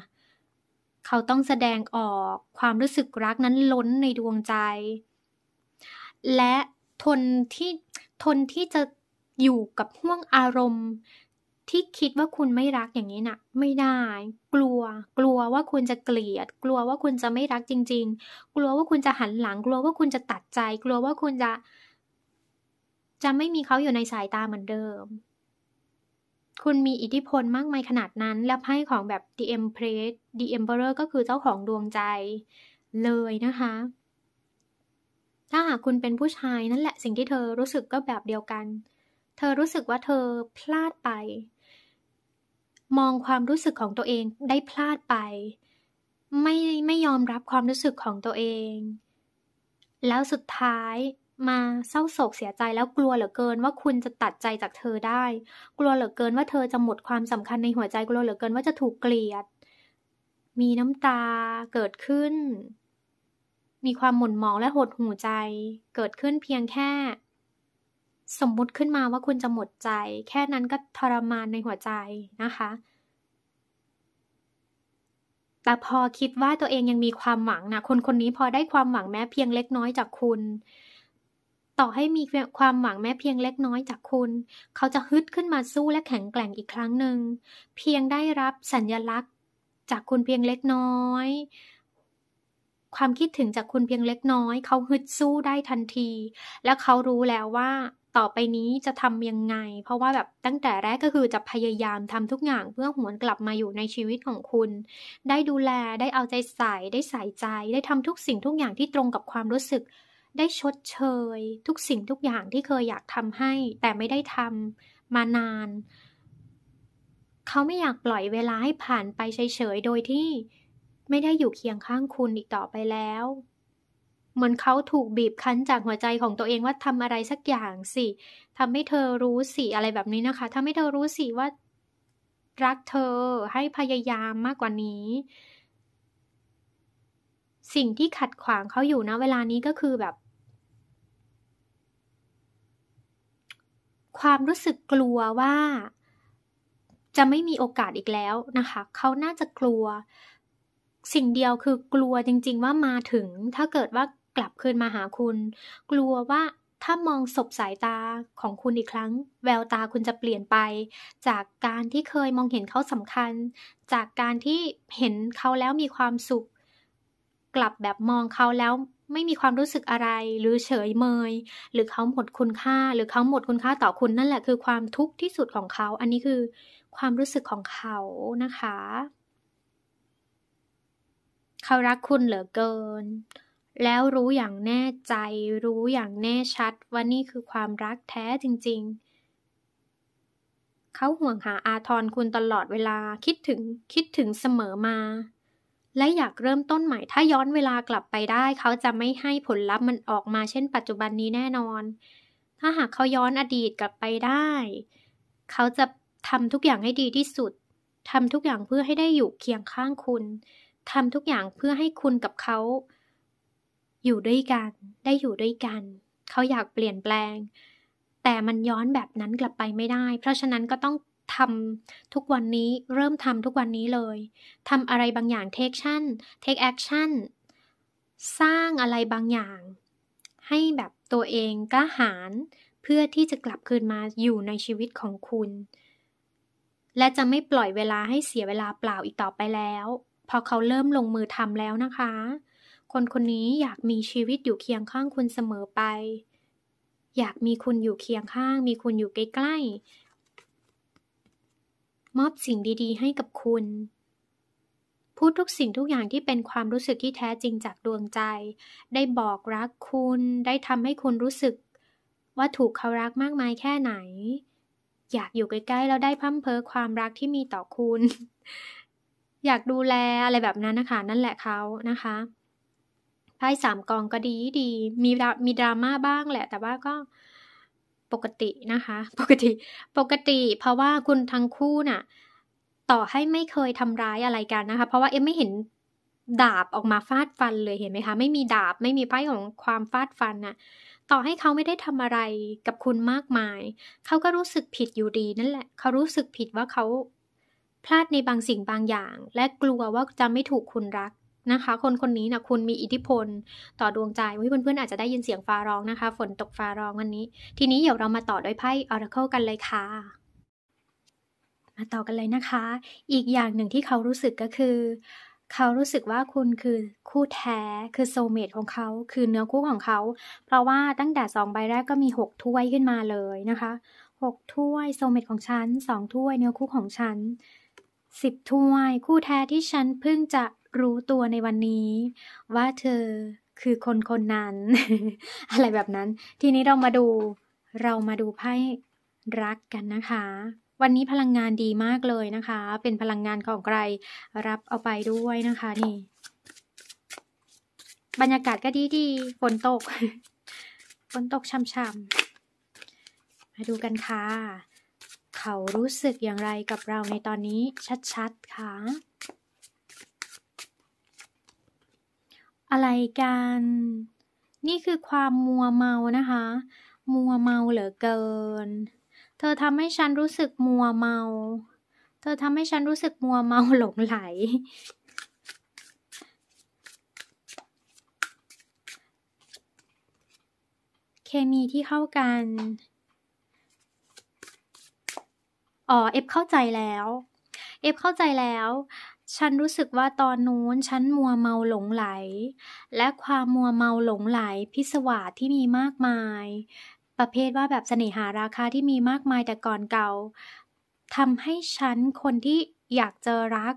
S1: เขาต้องแสดงออกความรู้สึกรักนั้นล้นในดวงใจ และทนที่ทนที่จะอยู่กับห่วงอารมณ์ที่คิดว่าคุณไม่รักอย่างนี้นะ่ะไม่ได้ กลัว กลัวว่าคุณจะเกลียด กลัวว่าคุณจะไม่รักจริง ๆ กลัวว่าคุณจะหันหลัง กลัวว่าคุณจะตัดใจ กลัวว่าคุณจะ จะไม่มีเขาอยู่ในสายตาเหมือนเดิม คุณมีอิทธิพลมากมายขนาดนั้น และไพ่ของแบบ The Empress The Emperor ก็คือเจ้าของดวงใจ เลยนะคะ ถ้าหากคุณเป็นผู้ชายนั่นแหละสิ่งที่เธอรู้สึกก็แบบเดียวกัน เธอรู้สึกว่าเธอพลาดไปมองความรู้สึกของตัวเองได้พลาดไป ไม่ไม่ยอมรับความรู้สึกของตัวเอง แล้วสุดท้ายมาเศร้าโศกเสียใจแล้วกลัวเหลือเกินว่าคุณจะตัดใจจากเธอได้ กลัวเหลือเกินว่าเธอจะหมดความสำคัญในหัวใจกลัวเหลือเกินว่าจะถูกเกลียด มีน้ำตาเกิดขึ้น มีความหม่นหมองและหดหูใจ เกิดขึ้นเพียงแค่สมมุติขึ้นมาว่าคุณจะหมดใจ แค่นั้นก็ทรมานในหัวใจนะคะ แต่พอคิดว่าตัวเองยังมีความหวัง นะ คนคนนี้พอได้ความหวังแม้เพียงเล็กน้อยจากคุณ ต่อให้มีความหวังแม้เพียงเล็กน้อยจากคุณ เขาจะฮึดขึ้นมาสู้และแข็งแกร่งอีกครั้งหนึ่ง เพียงได้รับสัญญลักษณ์จากคุณเพียงเล็กน้อย ความคิดถึงจากคุณเพียงเล็กน้อย เขาฮึดสู้ได้ทันที และเขารู้แล้วว่าต่อไปนี้จะทำยังไง เพราะว่าแบบตั้งแต่แรกก็คือจะพยายามทำทุกอย่างเพื่อหวนกลับมาอยู่ในชีวิตของคุณ ได้ดูแลได้เอาใจใส่ได้ใส่ใจ ได้ทำทุกสิ่งทุกอย่างที่ตรงกับความรู้สึก ได้ชดเชย ทุกสิ่งทุกอย่างที่เคยอยากทำให้แต่ไม่ได้ทำมานานเขาไม่อยากปล่อยเวลาให้ผ่านไปเฉยๆโดยที่ไม่ได้อยู่เคียงข้างคุณอีกต่อไปแล้วเหมือนเขาถูกบีบคั้นจากหัวใจของตัวเองว่าทำอะไร สักอย่างสิ ทำให้เธอรู้สิอะไรแบบนี้นะคะทำให้เธอรู้สิว่า รักเธอให้พยายามมากกว่านี้ สิ่งที่ขัดขวางเขาอยู่นะเวลานี้ก็คือแบบ ความรู้สึกกลัวว่า จะไม่มีโอกาสอีกแล้วนะคะ เขาน่าจะกลัว สิ่งเดียวคือกลัวจริงๆ ว่ามาถึง ถ้าเกิดว่าลับคืนมาหาคุณ กลัวว่าถ้ามองศพสายตาของคุณอีกครั้ง แววตาคุณจะเปลี่ยนไป จากการที่เคยมองเห็นเขาสำคัญ จากการที่เห็นเขาแล้วมีความสุข กลับแบบมองเขาแล้วไม่มีความรู้สึกอะไร หรือเฉยเมย หรือเขาหมดคุณค่า หรือเขาหมดคุณค่าต่อคุณนั่นแหละคือความทุกข์ที่สุดของเขา อันนี้คือ ความรู้สึกของเขา นะคะ เขารักคุณเหลือเกินแล้วรู้อย่างแน่ใจ รู้อย่างแน่ชัดว่านี่คือความรักแท้จริงๆ เขาห่วงหาอาทรคุณตลอดเวลา คิดถึง คิดถึงเสมอมา และอยากเริ่มต้นใหม่ ถ้าย้อนเวลากลับไปได้ เขาจะไม่ให้ผลลัพธ์มันออกมาเช่นปัจจุบันนี้แน่นอน ถ้าหากเขาย้อนอดีตกลับไปได้ เขาจะทำทุกอย่างให้ดีที่สุดทำทุกอย่างเพื่อให้ได้อยู่เคียงข้างคุณทำทุกอย่างเพื่อให้คุณกับเขาอยู่ด้วยกัน ได้อยู่ด้วยกัน เขาอยากเปลี่ยนแปลง แต่มันย้อนแบบนั้นกลับไปไม่ได้ เพราะฉะนั้นก็ต้องทำทุกวันนี้ เริ่มทำทุกวันนี้เลย ทำอะไรบางอย่าง take action take action สร้างอะไรบางอย่าง ให้แบบตัวเองกล้าหาญเพื่อที่จะกลับคืนมาอยู่ในชีวิตของคุณ และจะไม่ปล่อยเวลาให้เสียเวลาเปล่าอีกต่อไปแล้ว พอเขาเริ่มลงมือทำแล้วนะคะคนคนนี้อยากมีชีวิตอยู่เคียงข้างคุณเสมอไป อยากมีคุณอยู่เคียงข้าง มีคุณอยู่ใกล้ ๆ มอบสิ่งดี ๆ ให้กับคุณ พูดทุกสิ่งทุกอย่างที่เป็นความรู้สึกที่แท้จริงจากดวงใจ ได้บอกรักคุณ ได้ทำให้คุณรู้สึกว่าถูกเขารักมากมายแค่ไหน อยากอยู่ใกล้ๆแล้วได้พั่มเพอความรักที่มีต่อคุณ อยากดูแลอะไรแบบนั้นนะคะ นั่นแหละเขานะคะไพ่สามกองก็ดีดีมีมีดราม่าบ้างแหละ แต่ว่าก็ปกตินะคะ ปกติปกติเพราะว่าคุณทั้งคู่น่ะต่อให้ไม่เคยทำร้ายอะไรกันนะคะเพราะว่าเอ็มไม่เห็นดาบออกมาฟาดฟันเลยเห็นไหมคะ ไม่มีดาบไม่มีไพ่ของความฟาดฟันน่ะต่อให้เขาไม่ได้ทำอะไรกับคุณมากมายเขาก็รู้สึกผิดอยู่ดีนั่นแหละเขารู้สึกผิดว่าเขาพลาดในบางสิ่งบางอย่างและกลัวว่าจะไม่ถูกคุณรักนะคะคนคนนี้นะคุณมีอิทธิพล ต่อดวงใจเพื่อนๆอาจจะได้ยินเสียงฟ้าร้องนะคะ ฝนตกฟ้าร้องวันนี้ ทีนี้เดี๋ยวเรามาต่อด้วยไพ่อร์เคิลกันเลยค่ะ มาต่อกันเลยนะคะ อีกอย่างหนึ่งที่เขารู้สึกก็คือ เขารู้สึกว่าคุณคือคู่แท้คือโซเมตของเขา คือเนื้อคู่ของเขา เพราะว่าตั้งแต่สองใบแรกก็มีหกถ้วยขึ้นมาเลยนะคะหกถ้วยโซเมตของฉันสองถ้วยเนื้อคู่ของฉันสิบถ้วยคู่แท้ที่ฉันเพิ่งจะรู้ตัวในวันนี้ว่าเธอคือคนคนนั้น อะไรแบบนั้น ทีนี้เรามาดูเรามาดูไพ่รักกันนะคะ วันนี้พลังงานดีมากเลยนะคะ เป็นพลังงานของใครรับเอาไปด้วยนะคะ นี่ บรรยากาศก็ดีดีฝนตกฝนตกช่ำๆมาดูกันค่ะ เขารู้สึกอย่างไรกับเราในตอนนี้ ชัดๆค่ะอะไรกัน นี่คือความมัวเมานะคะ มัวเมาเหลือเกิน เธอทำให้ฉันรู้สึกมัวเมา เธอทำให้ฉันรู้สึกมัวเมาหลงไหล เคมีที่เข้ากัน อ๋อ เอฟเข้าใจแล้ว เอฟเข้าใจแล้วฉันรู้สึกว่าตอนนู้น ฉันมัวเมาหลงไหล และความมัวเมาหลงไหลพิศวาสที่มีมากมาย ประเภทว่าแบบเสน่หาราคาที่มีมากมายแต่ก่อนเก่าทำให้ฉันคนที่อยากเจอรัก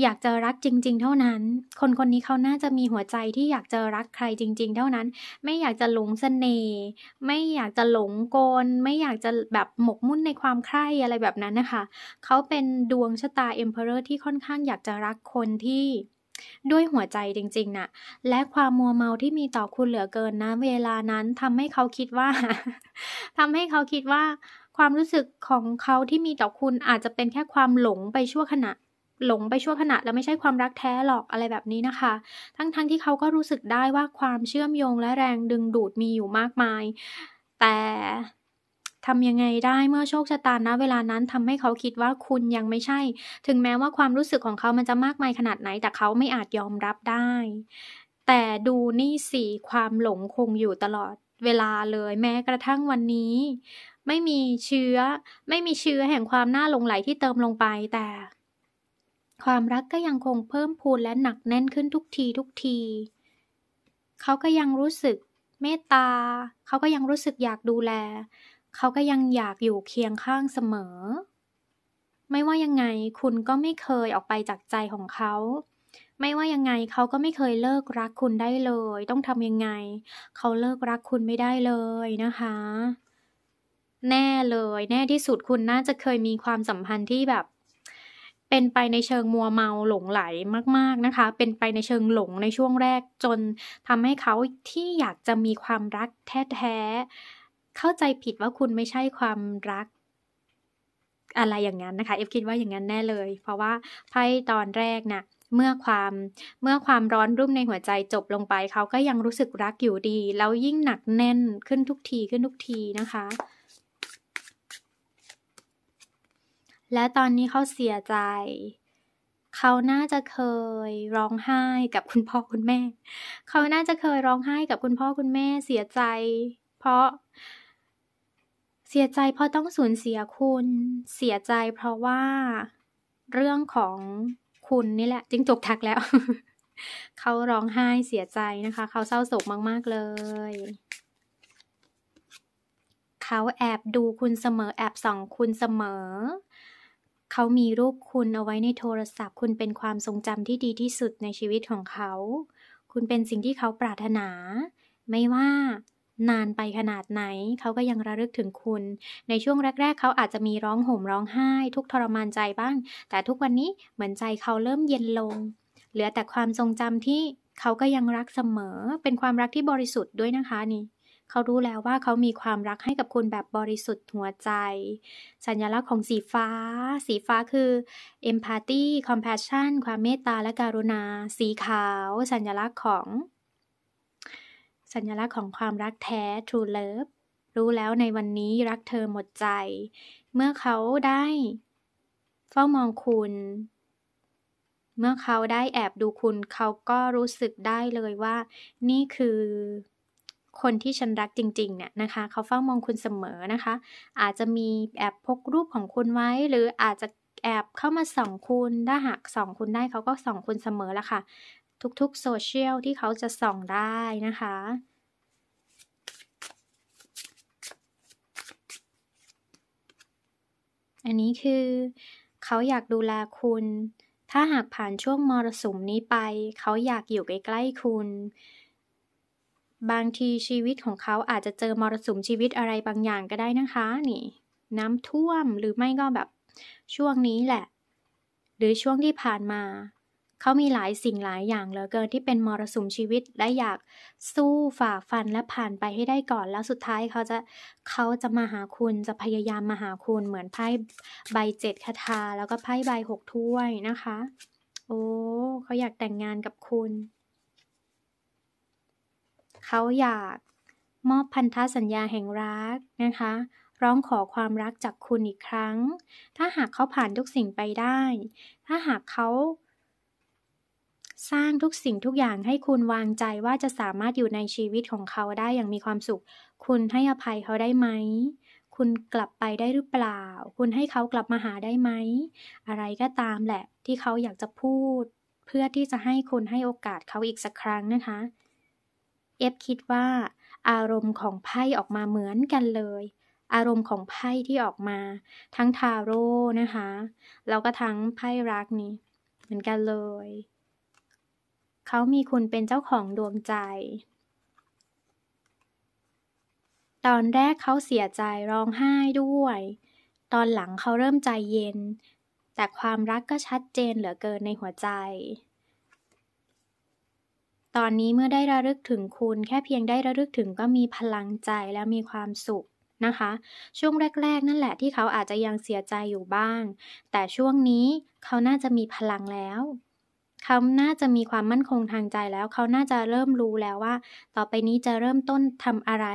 S1: อยากจะรักจริงๆ เท่านั้น คนคนนี้เขาน่าจะมีหัวใจที่อยากจะรักใครจริงๆ เท่านั้น ไม่อยากจะหลงสเสน่ห์ ไม่อยากจะหลงโกลไม่อยากจะแบบหมกมุ่นในความใคร่อะไรแบบนั้นนะคะ เขาเป็นดวงชะตาเอ็มเพอเรอร์ที่ค่อนข้างอยากจะรักคนที่ด้วยหัวใจจริงๆนะ่ะ และความมัวเมาที่มีต่อคุณเหลือเกินนะเวลานั้นทำให้เขาคิดว่าทำให้เขาคิดว่า ความรู้สึกของเขาที่มีต่อคุณอาจจะเป็นแค่ความหลงไปชั่วขณะหลงไปชั่วขณะแล้วไม่ใช่ความรักแท้หรอกอะไรแบบนี้นะคะ ทั้งๆทที่เขาก็รู้สึกได้ว่าความเชื่อมโยงและแรงดึงดูดมีอยู่มากมาย แต่ทำยังไงได้เมื่อโชคชะตาณเวลานั้นทำให้เขาคิดว่าคุณยังไม่ใช่ ถึงแม้ว่าความรู้สึกของเขามันจะมากมายขนาดไหน แต่เขาไม่อาจยอมรับได้ แต่ดูนี่สิความหลงคงอยู่ตลอดเวลาเลย แม้กระทั่งวันนี้ ไม่มีเชื้อ ไม่มีเชื้อแห่งความน่าหลงไหลที่เติมลงไปแต่ความรักก็ยังคงเพิ่มพูนและหนักแน่นขึ้นทุกที ทุกที เขาก็ยังรู้สึกเมตตา เขาก็ยังรู้สึกอยากดูแล เขาก็ยังอยากอยู่เคียงข้างเสมอ ไม่ว่ายังไงคุณก็ไม่เคยออกไปจากใจของเขา ไม่ว่ายังไงเขาก็ไม่เคยเลิกรักคุณได้เลย ต้องทำยังไง เขาเลิกรักคุณไม่ได้เลยนะคะ แน่เลย แน่ที่สุดคุณน่าจะเคยมีความสัมพันธ์ที่แบบเป็นไปในเชิงมัวเมาหลงไหลมาก ๆนะคะ เป็นไปในเชิงหลงในช่วงแรกจนทำให้เขาที่อยากจะมีความรักแท้ๆเข้าใจผิดว่าคุณไม่ใช่ความรัก อะไรอย่างนั้นนะคะ เอฟคิดว่าอย่างนั้นแน่เลย เพราะว่าไพ่ตอนแรกนะ่ะเมื่อความเมื่อความร้อนรุ่มในหัวใจจบลงไปเขาก็ยังรู้สึกรักอยู่ดีแล้วยิ่งหนักแน่นขึ้นทุกทีขึ้นทุกทีนะคะและตอนนี้เขาเสียใจ เขาน่าจะเคยร้องไห้กับคุณพ่อคุณแม่ เขาน่าจะเคยร้องไห้กับคุณพ่อคุณแม่เสียใจ เพราะ เสียใจ เพราะต้องสูญเสียคุณ เสียใจเพราะว่าเรื่องของคุณนี่แหละจิงจกทักแล้ว เขาร้องไห้เสียใจนะคะ เขาเศร้าโศกมาก ๆ เลย เขาแอบดูคุณเสมอแอบส่องคุณเสมอเขามีรูปคุณเอาไว้ในโทรศัพท์ คุณเป็นความทรงจำที่ดีที่สุดในชีวิตของเขา คุณเป็นสิ่งที่เขาปรารถนาไม่ว่านานไปขนาดไหน เขาก็ยังระลึกถึงคุณ ในช่วงแรกๆ เขาอาจจะมีร้องห่มร้องไห้ทุกทรมานใจบ้าง แต่ทุกวันนี้เหมือนใจเขาเริ่มเย็นลง เหลือแต่ความทรงจำที่เขาก็ยังรักเสมอ เป็นความรักที่บริสุทธิ์ด้วยนะคะนี่เขารู้แล้วว่าเขามีความรักให้กับคุณแบบบริสุทธิ์หัวใจ สัญลักษณ์ของสีฟ้า สีฟ้าคือ empathy compassion ความเมตตาและการุณา สีขาว สัญลักษณ์ของ สัญลักษณ์ของความรักแท้ true love รู้แล้วในวันนี้รักเธอหมดใจ เมื่อเขาได้เฝ้ามองคุณ เมื่อเขาได้แอบดูคุณ เขาก็รู้สึกได้เลยว่านี่คือคนที่ฉันรักจริงๆ เนี่ยนะคะ เขาเฝ้ามองคุณเสมอนะคะ อาจจะมีแอบพกรูปของคุณไว้ หรืออาจจะแอบเข้ามาส่องคุณ ถ้าหากส่อง คุณได้เขาก็ส่องคุณเสมอละค่ะ ทุกๆโซเชียลที่เขาจะส่องได้นะคะ อันนี้คือเขาอยากดูแลคุณ ถ้าหากผ่านช่วงมรสุมนี้ไป เขาอยากอยู่ใกล้ๆคุณบางทีชีวิตของเขาอาจจะเจอมรสุมชีวิตอะไรบางอย่างก็ได้นะคะ นี่ น้ำท่วมหรือไม่ก็แบบช่วงนี้แหละ หรือช่วงที่ผ่านมา เขามีหลายสิ่งหลายอย่างเหลือ เกินที่เป็นมรสุมชีวิต และอยากสู้ฝ่าฟันและผ่านไปให้ได้ก่อน แล้วสุดท้ายเขาจะเขาจะมาหาคุณจะพยายามมาหาคุณ เหมือนไพ่ใบเจ็ดคาถาแล้วก็ไพ่ใบหกถ้วยนะคะ โอ้เขาอยากแต่งงานกับคุณเขาอยากมอบพันธสัญญาแห่งรักนะคะ ร้องขอความรักจากคุณอีกครั้ง ถ้าหากเขาผ่านทุกสิ่งไปได้ ถ้าหากเขา สร้างทุกสิ่งทุกอย่างให้คุณวางใจว่าจะสามารถอยู่ในชีวิตของเขาได้อย่างมีความสุข คุณให้อภัยเขาได้ไหม คุณกลับไปได้หรือเปล่า คุณให้เขากลับมาหาได้ไหม อะไรก็ตามแหละที่เขาอยากจะพูด เพื่อที่จะให้คุณให้โอกาสเขาอีกสักครั้งนะคะเอฟคิดว่าอารมณ์ของไพ่ออกมาเหมือนกันเลย อารมณ์ของไพ่ที่ออกมา ทั้งทาโร่นะคะแล้วก็ทั้งไพ่รักนี่เหมือนกันเลย เขามีคุณเป็นเจ้าของดวงใจ ตอนแรกเขาเสียใจร้องไห้ด้วย ตอนหลังเขาเริ่มใจเย็น แต่ความรักก็ชัดเจนเหลือเกินในหัวใจตอนนี้เมื่อได้ระลึกถึงคุณแค่เพียงได้ระลึกถึงก็มีพลังใจและมีความสุขนะคะ ช่วงแรก ๆ นั่นแหละที่เขาอาจจะยังเสียใจอยู่บ้าง แต่ช่วงนี้เขาน่าจะมีพลังแล้ว เขาน่าจะมีความมั่นคงทางใจแล้ว เขาน่าจะเริ่มรู้แล้วว่า ต่อไปนี้จะเริ่มต้นทำอะไร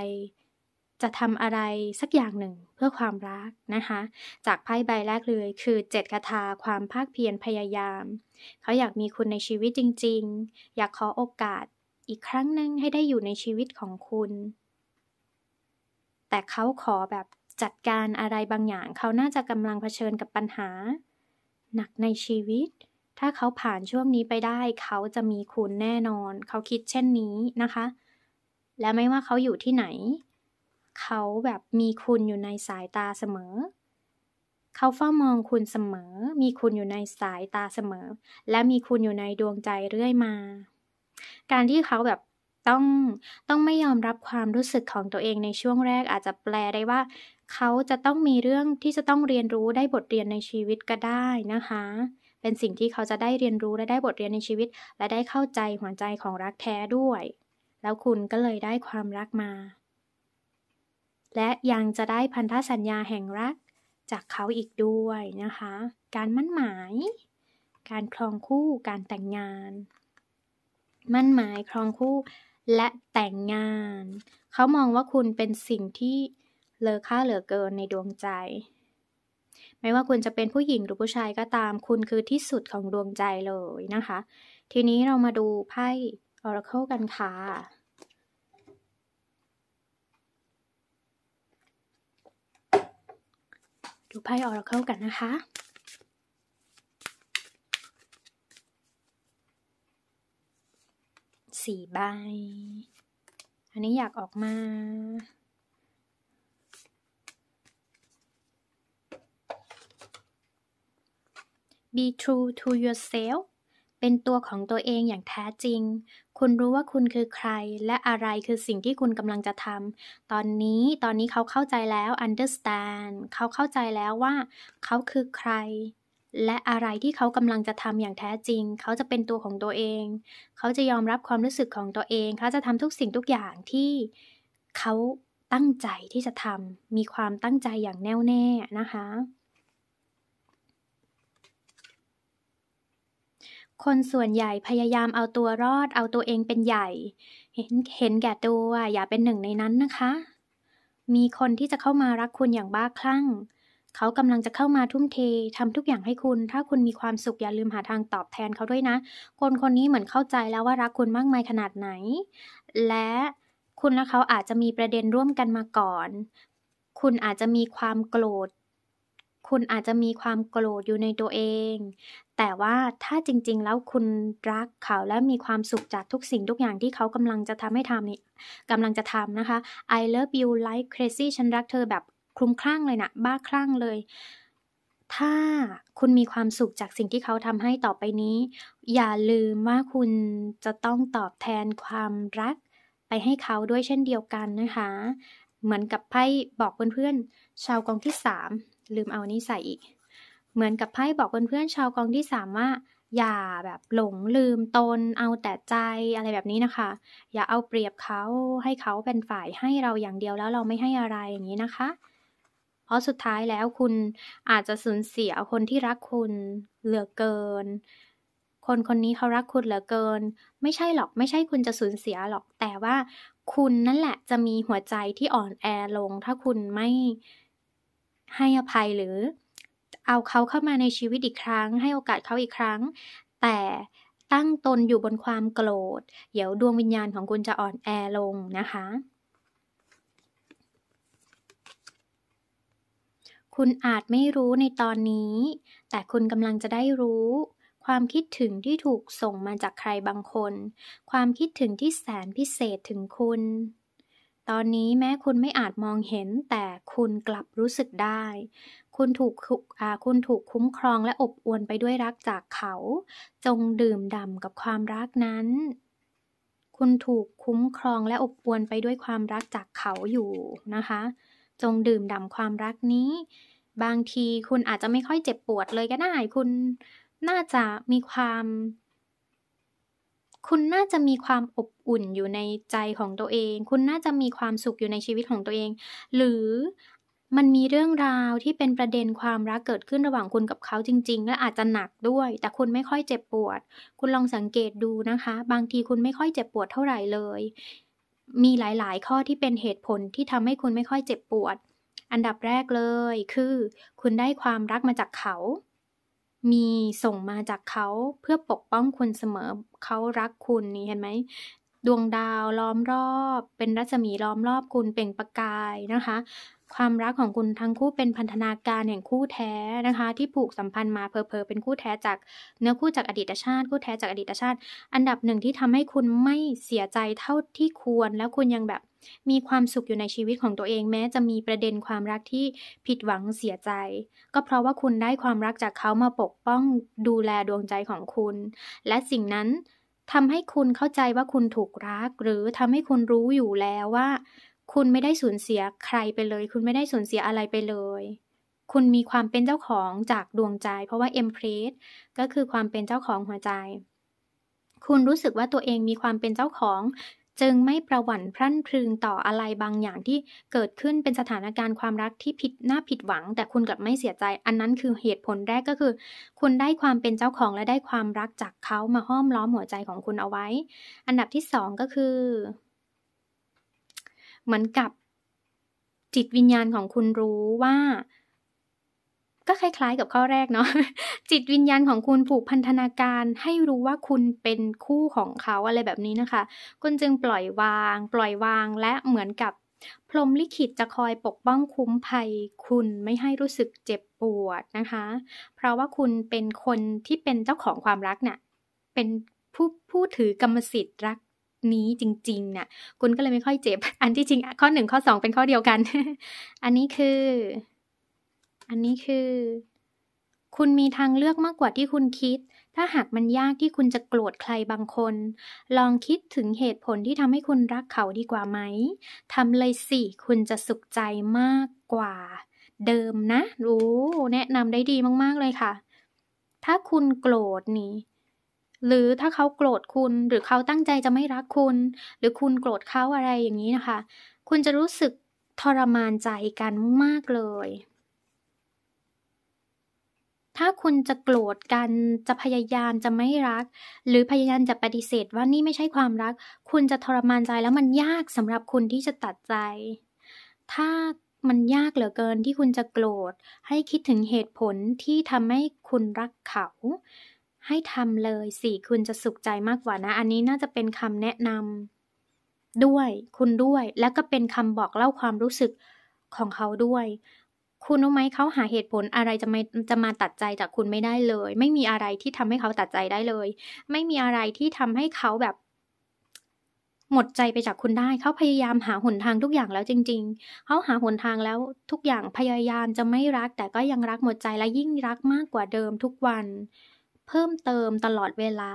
S1: จะทำอะไรสักอย่างหนึ่งเพื่อความรักนะคะ จากไพ่ใบแรกเลย คือเจ็ดคาถาความภาคเพียรพยายาม เขาอยากมีคุณในชีวิตจริง ๆ อยากขอโอกาสอีกครั้งหนึ่งให้ได้อยู่ในชีวิตของคุณ แต่เขาขอแบบจัดการอะไรบางอย่าง เขาน่าจะกำลังเผชิญกับปัญหา หนักในชีวิต ถ้าเขาผ่านช่วงนี้ไปได้เขาจะมีคุณแน่นอน เขาคิดเช่นนี้นะคะ และไม่ว่าเขาอยู่ที่ไหนเขาแบบมีคุณอยู่ในสายตาเสมอ เขาเฝ้ามองคุณเสมอ มีคุณอยู่ในสายตาเสมอ และมีคุณอยู่ในดวงใจเรื่อยมา การที่เขาแบบต้อง ต้องไม่ยอมรับความรู้สึกของตัวเองในช่วงแรกอาจจะแปลได้ว่า เขาจะต้องมีเรื่องที่จะต้องเรียนรู้ได้บทเรียนในชีวิตก็ได้นะคะ เป็นสิ่งที่เขาจะได้เรียนรู้และได้บทเรียนในชีวิต และได้เข้าใจหัวใจของรักแท้ด้วย แล้วคุณก็เลยได้ความรักมาและยังจะได้พันธสัญญาแห่งรักจากเขาอีกด้วยนะคะ การมั่นหมาย การครองคู่การแต่งงาน มั่นหมายครองคู่และแต่งงาน เขามองว่าคุณเป็นสิ่งที่เลอค่าเหลือเกินในดวงใจ ไม่ว่าคุณจะเป็นผู้หญิงหรือผู้ชายก็ตาม คุณคือที่สุดของดวงใจเลยนะคะ ทีนี้เรามาดูไพ่ออร์เคิลกันค่ะูไพ่ออร์เคิลกัน นะคะสี่ใบอันนี้อยากออกมา be true to yourself เป็นตัวของตัวเองอย่างแท้จริง คุณรู้ว่าคุณคือใคร และอะไรคือสิ่งที่คุณกำลังจะทำตอนนี้ ตอนนี้เขาเข้าใจแล้ว understand เขาเข้าใจแล้วว่า เขาคือใคร และอะไรที่เขากำลังจะทำอย่างแท้จริง เขาจะเป็นตัวของตัวเอง เขาจะยอมรับความรู้สึกของตัวเอง เขาจะทำทุกสิ่งทุกอย่างที่ เขาตั้งใจที่จะทำ มีความตั้งใจอย่างแน่วแน่นะคะคนส่วนใหญ่พยายามเอาตัวรอดเอาตัวเองเป็นใหญ่ เห็นเห็นแก่ตัว อย่าเป็นหนึ่งในนั้นนะคะ มีคนที่จะเข้ามารักคุณอย่างบ้าคลั่ง เขากำลังจะเข้ามาทุ่มเท ทำทุกอย่างให้คุณ ถ้าคุณมีความสุขอย่าลืมหาทางตอบแทนเขาด้วยนะ คนคนนี้เหมือนเข้าใจแล้วว่ารักคุณมากมายขนาดไหน และคุณและเขาอาจจะมีประเด็นร่วมกันมาก่อน คุณอาจจะมีความโกรธ คุณอาจจะมีความโกรธอยู่ในตัวเองแต่ว่าถ้าจริงๆ แล้วคุณรักเขาและมีความสุขจากทุกสิ่งทุกอย่างที่เขากำลังจะทำให้ทำนี่กำลังจะทำนะคะ I love you like crazy ฉันรักเธอแบบคลุ้มคลั่งเลยนะบ้าคลั่งเลย ถ้าคุณมีความสุขจากสิ่งที่เขาทำให้ต่อไปนี้ อย่าลืมว่าคุณจะต้องตอบแทนความรักไปให้เขาด้วยเช่นเดียวกันนะคะ เหมือนกับไพ่บอกเพื่อนๆชาวกองที่3ลืมเอานี้ใส่อีกเหมือนกับไพ่บอกเพื่อนๆชาวกองที่สามว่าอย่าแบบหลงลืมตน เอาแต่ใจอะไรแบบนี้นะคะ อย่าเอาเปรียบเขาให้เขาเป็นฝ่ายให้เราอย่างเดียวแล้วเราไม่ให้อะไรอย่างนี้นะคะ เพราะสุดท้ายแล้วคุณอาจจะสูญเสียคนที่รักคุณเหลือเกิน คนคนนี้เขารักคุณเหลือเกิน ไม่ใช่หรอก ไม่ใช่คุณจะสูญเสียหรอก แต่ว่าคุณนั่นแหละจะมีหัวใจที่อ่อนแอลง ถ้าคุณไม่ให้อภัยหรือเอาเขาเข้ามาในชีวิตอีกครั้งให้โอกาสเขาอีกครั้ง แต่ตั้งตนอยู่บนความโกรธเดี๋ยวดวงวิญญาณของคุณจะอ่อนแอลงนะคะคุณอาจไม่รู้ในตอนนี้ แต่คุณกำลังจะได้รู้ ความคิดถึงที่ถูกส่งมาจากใครบางคน ความคิดถึงที่แสนพิเศษถึงคุณ ตอนนี้แม้คุณไม่อาจมองเห็นแต่คุณกลับรู้สึกได้คุณถูกคุณถูกคุ้มครองและอบอวลไปด้วยรักจากเขา จงดื่มด่ำกับความรักนั้น คุณถูกคุ้มครองและอบอวลไปด้วยความรักจากเขาอยู่นะคะจงดื่มด่ำความรักนี้ บางทีคุณอาจจะไม่ค่อยเจ็บปวดเลยก็ได้คุณน่าจะมีความ คุณน่าจะมีความอบอุ่นอยู่ในใจของตัวเอง คุณน่าจะมีความสุขอยู่ในชีวิตของตัวเอง หรือมันมีเรื่องราวที่เป็นประเด็นความรักเกิดขึ้นระหว่างคุณกับเขาจริงๆ และอาจจะหนักด้วย แต่คุณไม่ค่อยเจ็บปวด คุณลองสังเกตดูนะคะ บางทีคุณไม่ค่อยเจ็บปวดเท่าไหร่เลย มีหลายๆ ข้อที่เป็นเหตุผลที่ทำให้คุณไม่ค่อยเจ็บปวด อันดับแรกเลยคือคุณได้ความรักมาจากเขา มีส่งมาจากเขาเพื่อปกป้องคุณเสมอ เขารักคุณนี่เห็นไหม ดวงดาวล้อมรอบ เป็นรัศมีล้อมรอบคุณเปล่งประกายนะคะความรักของคุณทั้งคู่เป็นพันธนาการแห่งคู่แท้นะคะ ที่ผูกสัมพันธ์มาเพอเพอเป็นคู่แท้จากเนื้อคู่จากอดีตชาติ คู่แท้จากอดีตชาติ อันดับหนึ่งที่ทำให้คุณไม่เสียใจเท่าที่ควร แล้วคุณยังแบบมีความสุขอยู่ในชีวิตของตัวเองแม้ จะมีประเด็นความรักที่ผิดหวังเสียใจ ก็เพราะว่าคุณได้ความรักจากเขามาปกป้องดูแลดวงใจของคุณ และสิ่งนั้นทำให้คุณเข้าใจว่าคุณถูกรัก หรือทำให้คุณรู้อยู่แล้วว่าคุณไม่ได้สูญเสียใครไปเลย คุณไม่ได้สูญเสียอะไรไปเลย คุณมีความเป็นเจ้าของจากดวงใจ เพราะว่าเอ็มเพรสก็คือความเป็นเจ้าของหัวใจ คุณรู้สึกว่าตัวเองมีความเป็นเจ้าของ จึงไม่ประหวั่นพรั่นพรึงต่ออะไรบางอย่างที่เกิดขึ้นเป็นสถานการณ์ความรักที่ผิดหน้าผิดหวัง แต่คุณกลับไม่เสียใจ อันนั้นคือเหตุผลแรกก็คือ คุณได้ความเป็นเจ้าของและได้ความรักจากเขามาห้อมล้อมหัวใจของคุณเอาไว้ อันดับที่สองก็คือเหมือนกับจิตวิญญาณของคุณรู้ว่า ก็คล้าย ๆกับข้อแรกเนาะจิตวิญญาณของคุณผูกพันธนาการให้รู้ว่าคุณเป็นคู่ของเขาอะไรแบบนี้นะคะ คุณจึงปล่อยวาง ปล่อยวางและเหมือนกับ พรมลิขิตจะคอยปกป้องคุ้มภัย คุณไม่ให้รู้สึกเจ็บปวดนะคะ เพราะว่าคุณเป็นคนที่เป็นเจ้าของความรักเนะ่ะเป็นผู้ผู้ถือกรรมสิทธิ์รักนี้จริงๆเนี่ยคุณก็เลยไม่ค่อยเจ็บ อันที่จริง ข้อหนึ่งข้อสองเป็นข้อเดียวกัน อันนี้คือ อันนี้คือ คุณมีทางเลือกมากกว่าที่คุณคิด ถ้าหากมันยากที่คุณจะโกรธใครบางคน ลองคิดถึงเหตุผลที่ทำให้คุณรักเขาดีกว่าไหม ทำเลยสิ คุณจะสุขใจมากกว่า เดิมนะรู้แนะนำได้ดีมากๆ เลยค่ะ ถ้าคุณโกรธนี่หรือถ้าเขาโกรธคุณหรือเขาตั้งใจจะไม่รักคุณ หรือคุณโกรธเขาอะไรอย่างนี้นะคะ คุณจะรู้สึกทรมานใจกันมากเลย ถ้าคุณจะโกรธกันจะพยายามจะไม่รัก หรือพยายามจะปฏิเสธว่านี่ไม่ใช่ความรัก คุณจะทรมานใจแล้วมันยากสำหรับคุณที่จะตัดใจ ถ้ามันยากเหลือเกินที่คุณจะโกรธ ให้คิดถึงเหตุผลที่ทำให้คุณรักเขาให้ทำเลยสี่คุณจะสุขใจมากกว่านะ อันนี้น่าจะเป็นคำแนะนำด้วย คุณด้วย แล้วก็เป็นคำบอกเล่าความรู้สึกของเขาด้วย คุณรู้ไหมเขาหาเหตุผลอะไรจะไม่จะมาตัดใจจากคุณไม่ได้เลย ไม่มีอะไรที่ทำให้เขาตัดใจได้เลย ไม่มีอะไรที่ทำให้เขาแบบ หมดใจไปจากคุณได้เขาพยายามหาหนทางทุกอย่างแล้วจริง ๆเขาหาหนทางแล้วทุกอย่างพยายามจะไม่รัก แต่ก็ยังรักหมดใจและยิ่งรักมากกว่าเดิมทุกวันเพิ่มเติมตลอดเวลา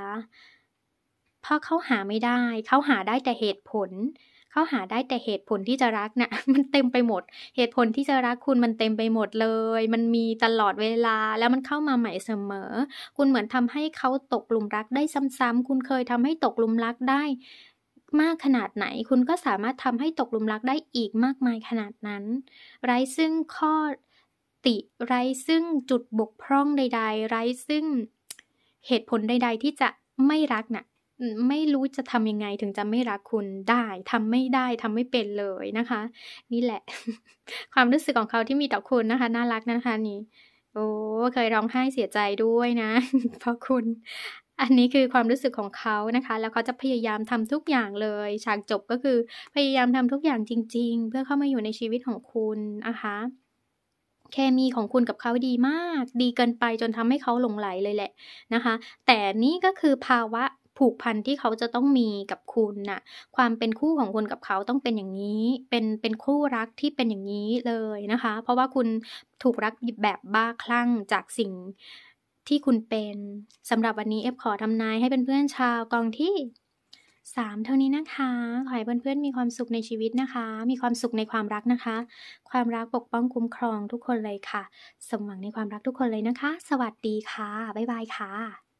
S1: เพราะเขาหาไม่ได้ เขาหาได้แต่เหตุผล เขาหาได้แต่เหตุผลที่จะรักนะ่ะมันเต็มไปหมด เหตุผลที่จะรักคุณมันเต็มไปหมดเลย มันมีตลอดเวลา แล้วมันเข้ามาใหม่เสมอ คุณเหมือนทำให้เขาตกหลุมรักได้ซ้ำ ๆ คุณเคยทำให้ตกหลุมรักได้ มากขนาดไหน คุณก็สามารถทำให้ตกลุมรักได้อีกมากมายขนาดนั้น ไร้ซึ่งข้อติ ไร้ซึ่งจุดบกพร่องใด ๆ ไร้ซึ่งเหตุผลใดๆที่จะไม่รักนะ่ะ ไม่รู้จะทำยังไงถึงจะไม่รักคุณได้ทำไม่ได้ทำไม่เป็นเลยนะคะ นี่แหละ ความรู้สึกของเขาที่มีต่อคุณนะคะ น่ารักนะคะ นี่โอ้ เคยร้องไห้เสียใจด้วยนะ เพราะคุณ อันนี้คือความรู้สึกของเขานะคะ แล้วเขาจะพยายามทำทุกอย่างเลยฉากจบก็คือพยายามทำทุกอย่างจริงๆ เพื่อเข้ามาอยู่ในชีวิตของคุณนะคะเคมีของคุณกับเขาดีมาก ดีเกินไปจนทำให้เขาหลงไหลเลยแหละนะคะ แต่นี่ก็คือภาวะผูกพันที่เขาจะต้องมีกับคุณนะ่ะ ความเป็นคู่ของคุณกับเขาต้องเป็นอย่างนี้ เป็นเป็นคู่รักที่เป็นอย่างนี้เลยนะคะ เพราะว่าคุณถูกรักแบบบ้าคลั่งจากสิ่งที่คุณเป็นสำหรับวันนี้เอฟขอทำนายให้เป็นเพื่อนชาวกองที่3เท่านี้นะคะ ขอให้เพื่อนๆมีความสุขในชีวิตนะคะ มีความสุขในความรักนะคะ ความรักปกป้องคุ้มครองทุกคนเลยค่ะ สมหวังในความรักทุกคนเลยนะคะ สวัสดีค่ะบ๊ายบายค่ะ